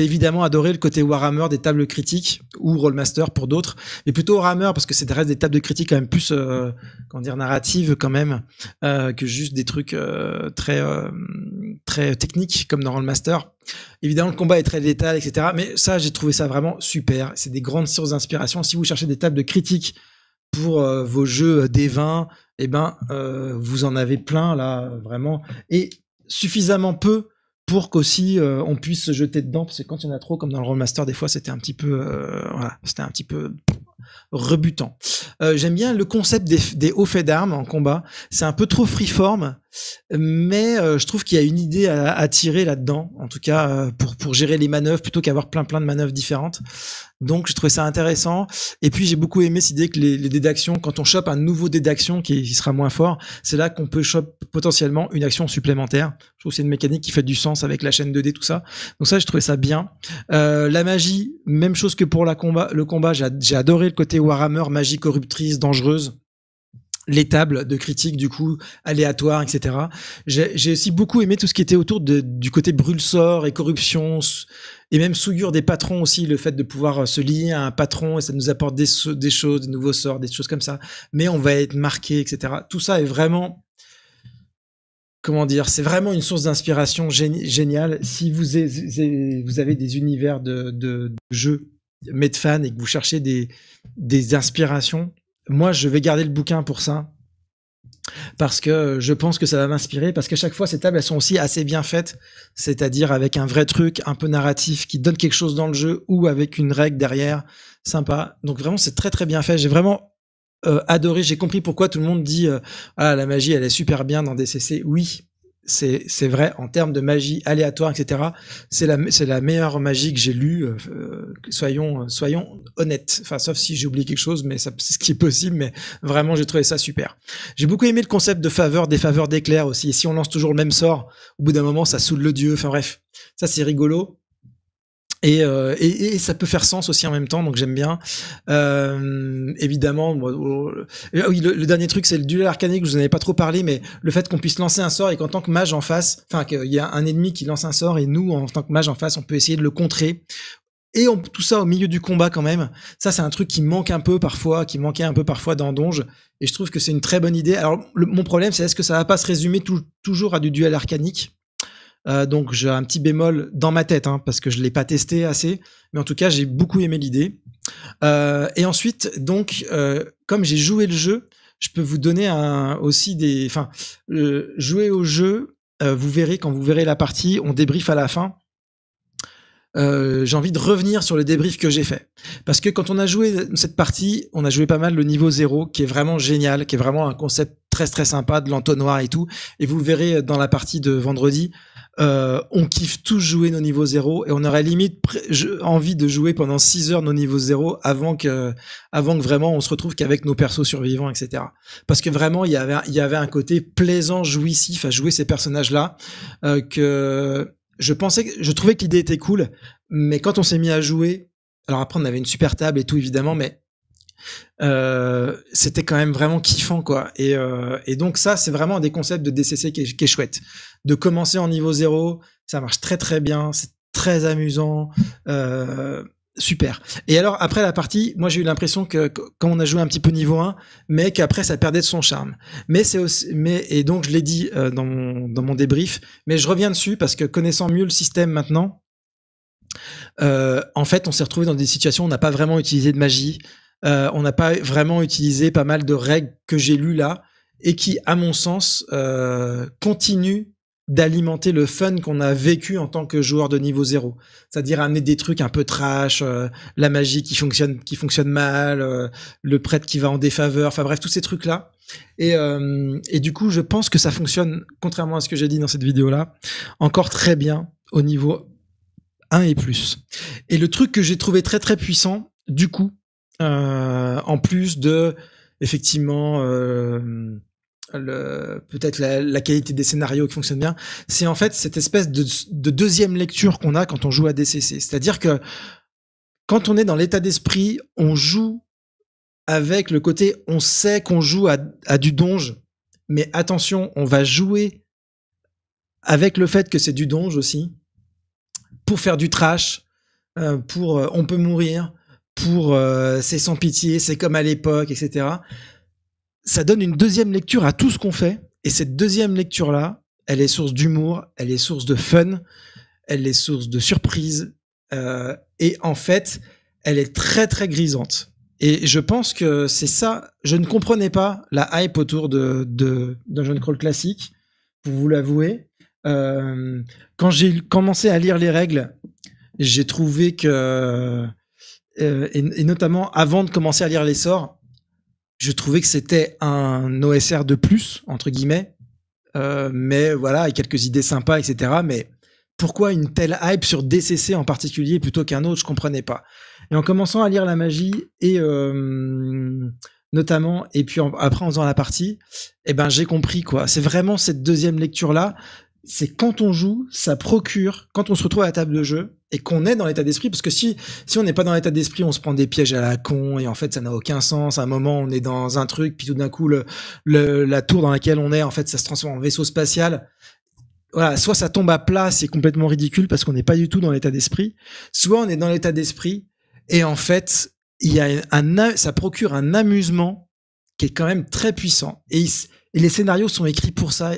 évidemment adoré le côté Warhammer des tables critiques ou Rollmaster pour d'autres, mais plutôt Warhammer parce que c'est reste des tables de critiques quand même plus euh, comment dire narrative quand même euh, que juste des trucs euh, très euh, très techniques comme dans Rollmaster. Évidemment, le combat est très létal, etc. Mais ça, j'ai trouvé ça vraiment super. C'est des grandes sources d'inspiration. Si vous cherchez des tables de critique pour euh, vos jeux D20, eh ben, euh, vous en avez plein là, vraiment. Et suffisamment peu pour qu'aussi euh, on puisse se jeter dedans parce que quand il y en a trop comme dans le remaster des fois c'était un petit peu euh, voilà c'était un petit peu rebutant. Euh, j'aime bien le concept des, hauts faits d'armes en combat. C'est un peu trop freeform, mais euh, je trouve qu'il y a une idée à, tirer là-dedans, en tout cas euh, pour, pour gérer les manœuvres plutôt qu'avoir plein plein de manœuvres différentes. Donc je trouvais ça intéressant. Et puis j'ai beaucoup aimé cette idée que les, les dés d'action, quand on chope un nouveau dé d'action qui, sera moins fort, c'est là qu'on peut choper potentiellement une action supplémentaire. Je trouve que c'est une mécanique qui fait du sens avec la chaîne 2D, tout ça. Donc ça, je trouvais ça bien. la magie, même chose que pour le combat, j'ai adoré le côté Warhammer, magie corruptrice, dangereuse les tables de critique du coup aléatoires etc j'ai aussi beaucoup aimé tout ce qui était autour du côté brûle sort et corruption et même souillure des patrons aussi le fait de pouvoir euh, se lier à un patron et ça nous apporte des, des choses des nouveaux sorts des choses comme ça mais on va être marqué etc tout ça est vraiment comment dire c'est vraiment une source d'inspiration géniale si vous, vous avez des univers de, de, de jeux fans et que vous cherchez des, des inspirations, moi, je vais garder le bouquin pour ça. Parce que je pense que ça va m'inspirer, parce qu'à chaque fois, ces tables, elles sont aussi assez bien faites, c'est-à-dire avec un vrai truc, un peu narratif, qui donne quelque chose dans le jeu, ou avec une règle derrière, sympa. Donc vraiment, c'est très très bien fait. J'ai vraiment euh, adoré, j'ai compris pourquoi tout le monde dit euh, Ah, la magie, elle est super bien dans DCC. Oui, c'est vrai en termes de magie aléatoire, etc. C'est la, meilleure magie que j'ai lue. Euh, soyons, euh, soyons honnêtes. Enfin, sauf si j'ai oublié quelque chose, mais c'est ce qui est possible. Mais vraiment, j'ai trouvé ça super. J'ai beaucoup aimé le concept de faveur, des faveurs d'éclair aussi. Et si on lance toujours le même sort, au bout d'un moment, ça saoule le dieu. Enfin bref, ça c'est rigolo. Euh, et, ça peut faire sens aussi en même temps, donc j'aime bien. Euh, évidemment, euh, ah oui, le, dernier truc, c'est le duel arcanique, je vous en avais pas trop parlé, mais le fait qu'on puisse lancer un sort et qu'en tant que mage en face, enfin qu'il y a un ennemi qui lance un sort et nous, en tant que mage en face, on peut essayer de le contrer. Et tout ça au milieu du combat quand même, ça c'est un truc qui manque un peu parfois, qui manquait un peu parfois dans Donge, et je trouve que c'est une très bonne idée. Alors mon problème c'est est-ce que ça va pas se résumer toujours à du duel arcanique euh, donc j'ai un petit bémol dans ma tête hein, parce que je l'ai pas testé assez, mais en tout cas j'ai beaucoup aimé l'idée. Euh, et ensuite donc euh, comme j'ai joué le jeu, je peux vous donner aussi des, enfin jouer au jeu, vous verrez quand vous verrez la partie, on débrief à la fin. j'ai envie de revenir sur le débrief que j'ai fait. Parce que quand on a joué cette partie, on a joué pas mal le niveau 0, qui est vraiment génial, qui est vraiment un concept très très sympa de l'entonnoir et tout. Et vous verrez dans la partie de vendredi, euh, on kiffe tous jouer nos niveaux zéro et on aurait limite envie de jouer pendant 6 heures nos niveaux zéro avant que, avant que vraiment on se retrouve qu'avec nos persos survivants, etc. Parce que vraiment, il y avait, il y avait un côté plaisant, jouissif à jouer ces personnages-là euh, que je pensais que, je trouvais que l'idée était cool, mais quand on s'est mis à jouer, alors après on avait une super table et tout évidemment, mais euh, c'était quand même vraiment kiffant quoi. Et, euh, et donc ça, c'est vraiment un des concepts de DCC qui est, chouette. De commencer en niveau 0, ça marche très très bien, c'est très amusant. Euh, super. Et alors, après la partie, moi j'ai eu l'impression que, quand on a joué un petit peu niveau 1, mais qu'après ça perdait de son charme. Mais c'est aussi, mais, et donc je l'ai dit dans, mon, dans mon débrief, mais je reviens dessus parce que connaissant mieux le système maintenant, en fait on s'est retrouvé dans des situations où on n'a pas vraiment utilisé de magie, euh, on n'a pas vraiment utilisé pas mal de règles que j'ai lues là et qui, à mon sens, euh, continuent d'alimenter le fun qu'on a vécu en tant que joueur de niveau 0. C'est-à-dire amener des trucs un peu trash, euh, la magie qui fonctionne, qui fonctionne mal, euh, le prêtre qui va en défaveur, enfin bref, tous ces trucs-là. Et, et du coup, je pense que ça fonctionne, contrairement à ce que j'ai dit dans cette vidéo-là, encore très bien au niveau 1 et plus. Et le truc que j'ai trouvé très très puissant, du coup, euh, en plus de effectivement euh, peut-être la, qualité des scénarios qui fonctionnent bien, c'est en fait cette espèce de, de deuxième lecture qu'on a quand on joue à DCC. C'est-à-dire que quand on est dans l'état d'esprit, on joue avec le côté on sait qu'on joue à, à, du donge, mais attention, on va jouer avec le fait que c'est du donge aussi, pour faire du trash, euh, pour on peut mourir, pour euh, c'est sans pitié, c'est comme à l'époque, etc. Ça donne une deuxième lecture à tout ce qu'on fait. Et cette deuxième lecture-là, elle est source d'humour, elle est source de fun, elle est source de surprise. Euh, et en fait, elle est très très grisante. Et je pense que c'est ça. Je ne comprenais pas la hype autour de d'un jeune crawl classique, pour vous l'avouer. Euh, quand j'ai commencé à lire les règles, j'ai trouvé que euh, et, notamment avant de commencer à lire les sorts, je trouvais que c'était un OSR de plus, entre guillemets, euh, mais voilà, et quelques idées sympas, etc. Mais pourquoi une telle hype sur DCC en particulier plutôt qu'un autre, je comprenais pas. Et en commençant à lire la magie et euh, notamment, et puis après en faisant la partie, eh ben j'ai compris quoi. C'est vraiment cette deuxième lecture là c'est quand on joue, ça procure, quand on se retrouve à la table de jeu et qu'on est dans l'état d'esprit, parce que si, si on n'est pas dans l'état d'esprit, on se prend des pièges à la con et en fait ça n'a aucun sens. À un moment, on est dans un truc, puis tout d'un coup, le, la tour dans laquelle on est, en fait, ça se transforme en vaisseau spatial. Voilà, soit ça tombe à plat, c'est complètement ridicule parce qu'on n'est pas du tout dans l'état d'esprit, soit on est dans l'état d'esprit et en fait, il y a un, ça procure un amusement qui est quand même très puissant. Et, et les scénarios sont écrits pour ça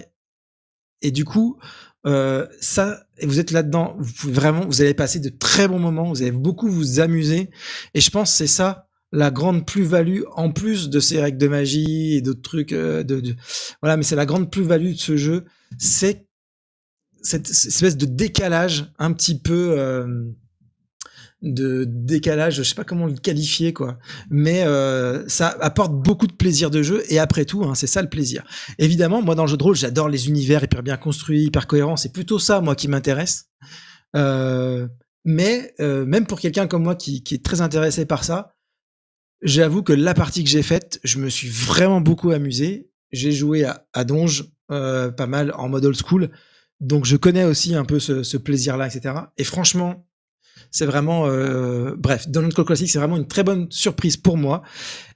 et du coup, euh, ça, vous êtes là-dedans, vous, vraiment, vous allez passer de très bons moments, vous allez beaucoup vous amuser. Et je pense c'est ça la grande plus-value en plus de ces règles de magie et d'autres trucs. Euh, de, voilà, mais c'est la grande plus-value de ce jeu, c'est cette, espèce de décalage un petit peu. Euh, de décalage, je sais pas comment le qualifier quoi, mais euh, ça apporte beaucoup de plaisir de jeu et après tout, hein, c'est ça le plaisir. Évidemment, moi dans le jeu de rôle, j'adore les univers hyper bien construits, hyper cohérents, c'est plutôt ça moi qui m'intéresse. Euh, mais euh, même pour quelqu'un comme moi qui, est très intéressé par ça, j'avoue que la partie que j'ai faite, je me suis vraiment beaucoup amusé. J'ai joué à, à Donge pas mal en mode old school, donc je connais aussi un peu ce, ce plaisir-là, etc. Et franchement, c'est vraiment, euh, bref, dans notre Classic, c'est vraiment une très bonne surprise pour moi.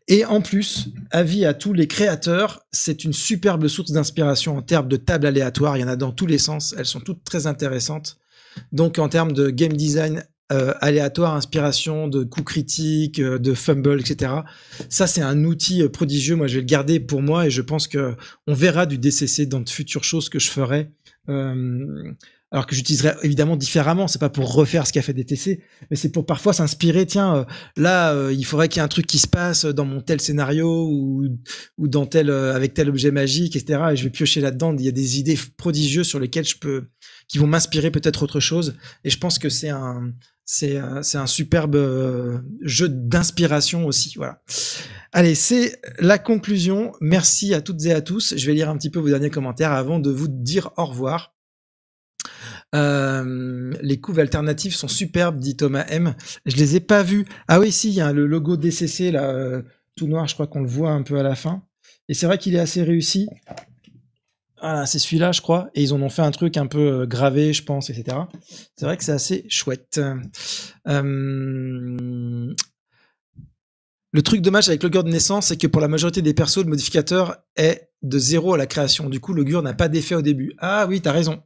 Et en plus, avis à tous les créateurs, c'est une superbe source d'inspiration en termes de tables aléatoires. Il y en a dans tous les sens. Elles sont toutes très intéressantes. Donc, en termes de game design euh, aléatoire, inspiration, de coups critiques, euh, de fumble, etc. Ça, c'est un outil prodigieux. Moi, je vais le garder pour moi et je pense que on verra du DCC dans de futures choses que je ferai alors que j'utiliserai évidemment différemment. C'est pas pour refaire ce qu'a fait DTC, mais c'est pour parfois s'inspirer. Tiens, euh, là, euh, il faudrait qu'il y ait un truc qui se passe dans mon tel scénario ou, dans tel euh, avec tel objet magique, etc. Et je vais piocher là-dedans. Il y a des idées prodigieuses sur lesquelles je peux, qui vont m'inspirer peut-être autre chose. Et je pense que c'est un, c'est un superbe jeu d'inspiration aussi. Voilà. Allez, c'est la conclusion. Merci à toutes et à tous. Je vais lire un petit peu vos derniers commentaires avant de vous dire au revoir. Euh, les couves alternatives sont superbes, dit Thomas M. Je les ai pas vues. Ah oui, si, il y a le logo DCC là, euh, tout noir, je crois qu'on le voit un peu à la fin. Et c'est vrai qu'il est assez réussi. c'est celui-là, je crois. Et ils en ont fait un truc un peu euh, gravé, je pense, etc. C'est vrai que c'est assez chouette. Le truc dommage avec le de naissance, c'est que pour la majorité des persos, le modificateur est de zéro à la création. Du coup, l'augure n'a pas d'effet au début. Ah oui, t'as raison.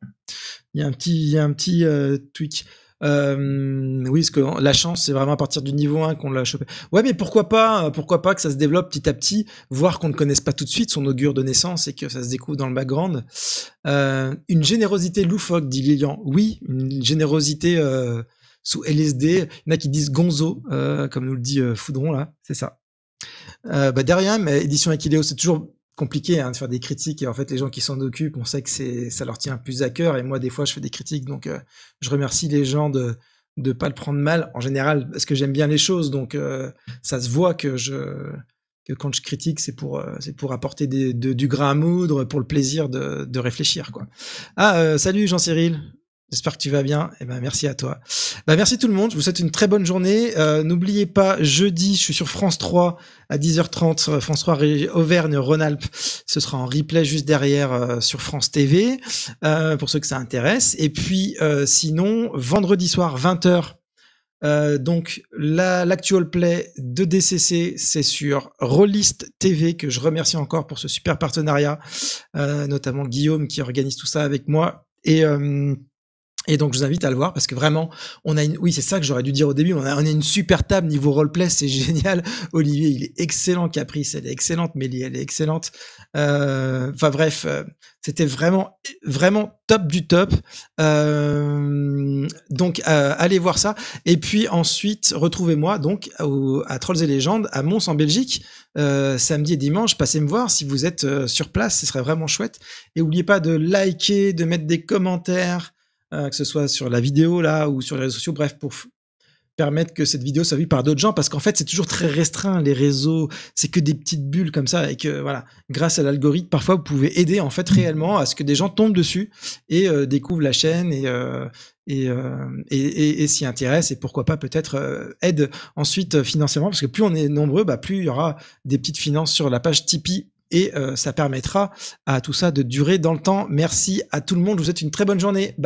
Il y a un petit, il un petit euh, tweak. Euh, oui, parce que la chance, c'est vraiment à partir du niveau 1 qu'on l'a chopé. Ouais, mais pourquoi pas, euh, pourquoi pas que ça se développe petit à petit, voir qu'on ne connaisse pas tout de suite son augure de naissance et que ça se découvre dans le background. une générosité loufoque, dit Lilian. Oui, une générosité sous LSD. Il y en a qui disent gonzo, comme nous le dit Foudron, là, c'est ça. Bah, derrière, mais édition Aquileo, c'est toujours compliqué hein, de faire des critiques et en fait les gens qui s'en occupent on sait que c'est ça leur tient plus à cœur et moi des fois je fais des critiques donc euh, je remercie les gens de de pas le prendre mal en général parce que j'aime bien les choses donc euh, ça se voit que je que quand je critique c'est pour euh, c'est pour apporter du grain à moudre pour le plaisir de, de réfléchir quoi ah salut Jean Cyril J'espère que tu vas bien. Et eh ben, merci à toi. Bah, merci tout le monde. Je vous souhaite une très bonne journée. Euh, n'oubliez pas, jeudi, je suis sur France 3 à 10h30, euh, France 3 Auvergne-Rhône-Alpes. Ce sera en replay juste derrière euh, sur France TV, pour ceux que ça intéresse. Et puis, sinon, vendredi soir, 20h, donc l'actual play de DCC, c'est sur Rollist TV, que je remercie encore pour ce super partenariat, notamment Guillaume qui organise tout ça avec moi. Et... Et donc, je vous invite à le voir parce que vraiment, on a une, oui, c'est ça que j'aurais dû dire au début. On a, on a une super table niveau roleplay, c'est génial. Olivier, il est excellent, Caprice, elle est excellente, Mélie, elle est excellente. Euh, enfin, bref, euh, c'était vraiment, vraiment top du top. Euh, donc, euh, allez voir ça. Et puis ensuite, retrouvez-moi donc à Trolls et Légendes à Mons en Belgique, samedi et dimanche. Passez me voir si vous êtes sur place, ce serait vraiment chouette. Et n'oubliez pas de liker, de mettre des commentaires. Euh, que ce soit sur la vidéo là ou sur les réseaux sociaux, bref, pour permettre que cette vidéo soit vue par d'autres gens parce qu'en fait c'est toujours très restreint les réseaux c'est que des petites bulles comme ça et que voilà grâce à l'algorithme parfois vous pouvez aider en fait réellement à ce que des gens tombent dessus et euh, découvrent la chaîne euh, et et, et, s'y intéressent et pourquoi pas peut-être aide ensuite financièrement parce que plus on est nombreux bah plus il y aura des petites finances sur la page Tipeee et ça permettra à tout ça de durer dans le temps merci à tout le monde je vous souhaite une très bonne journée bye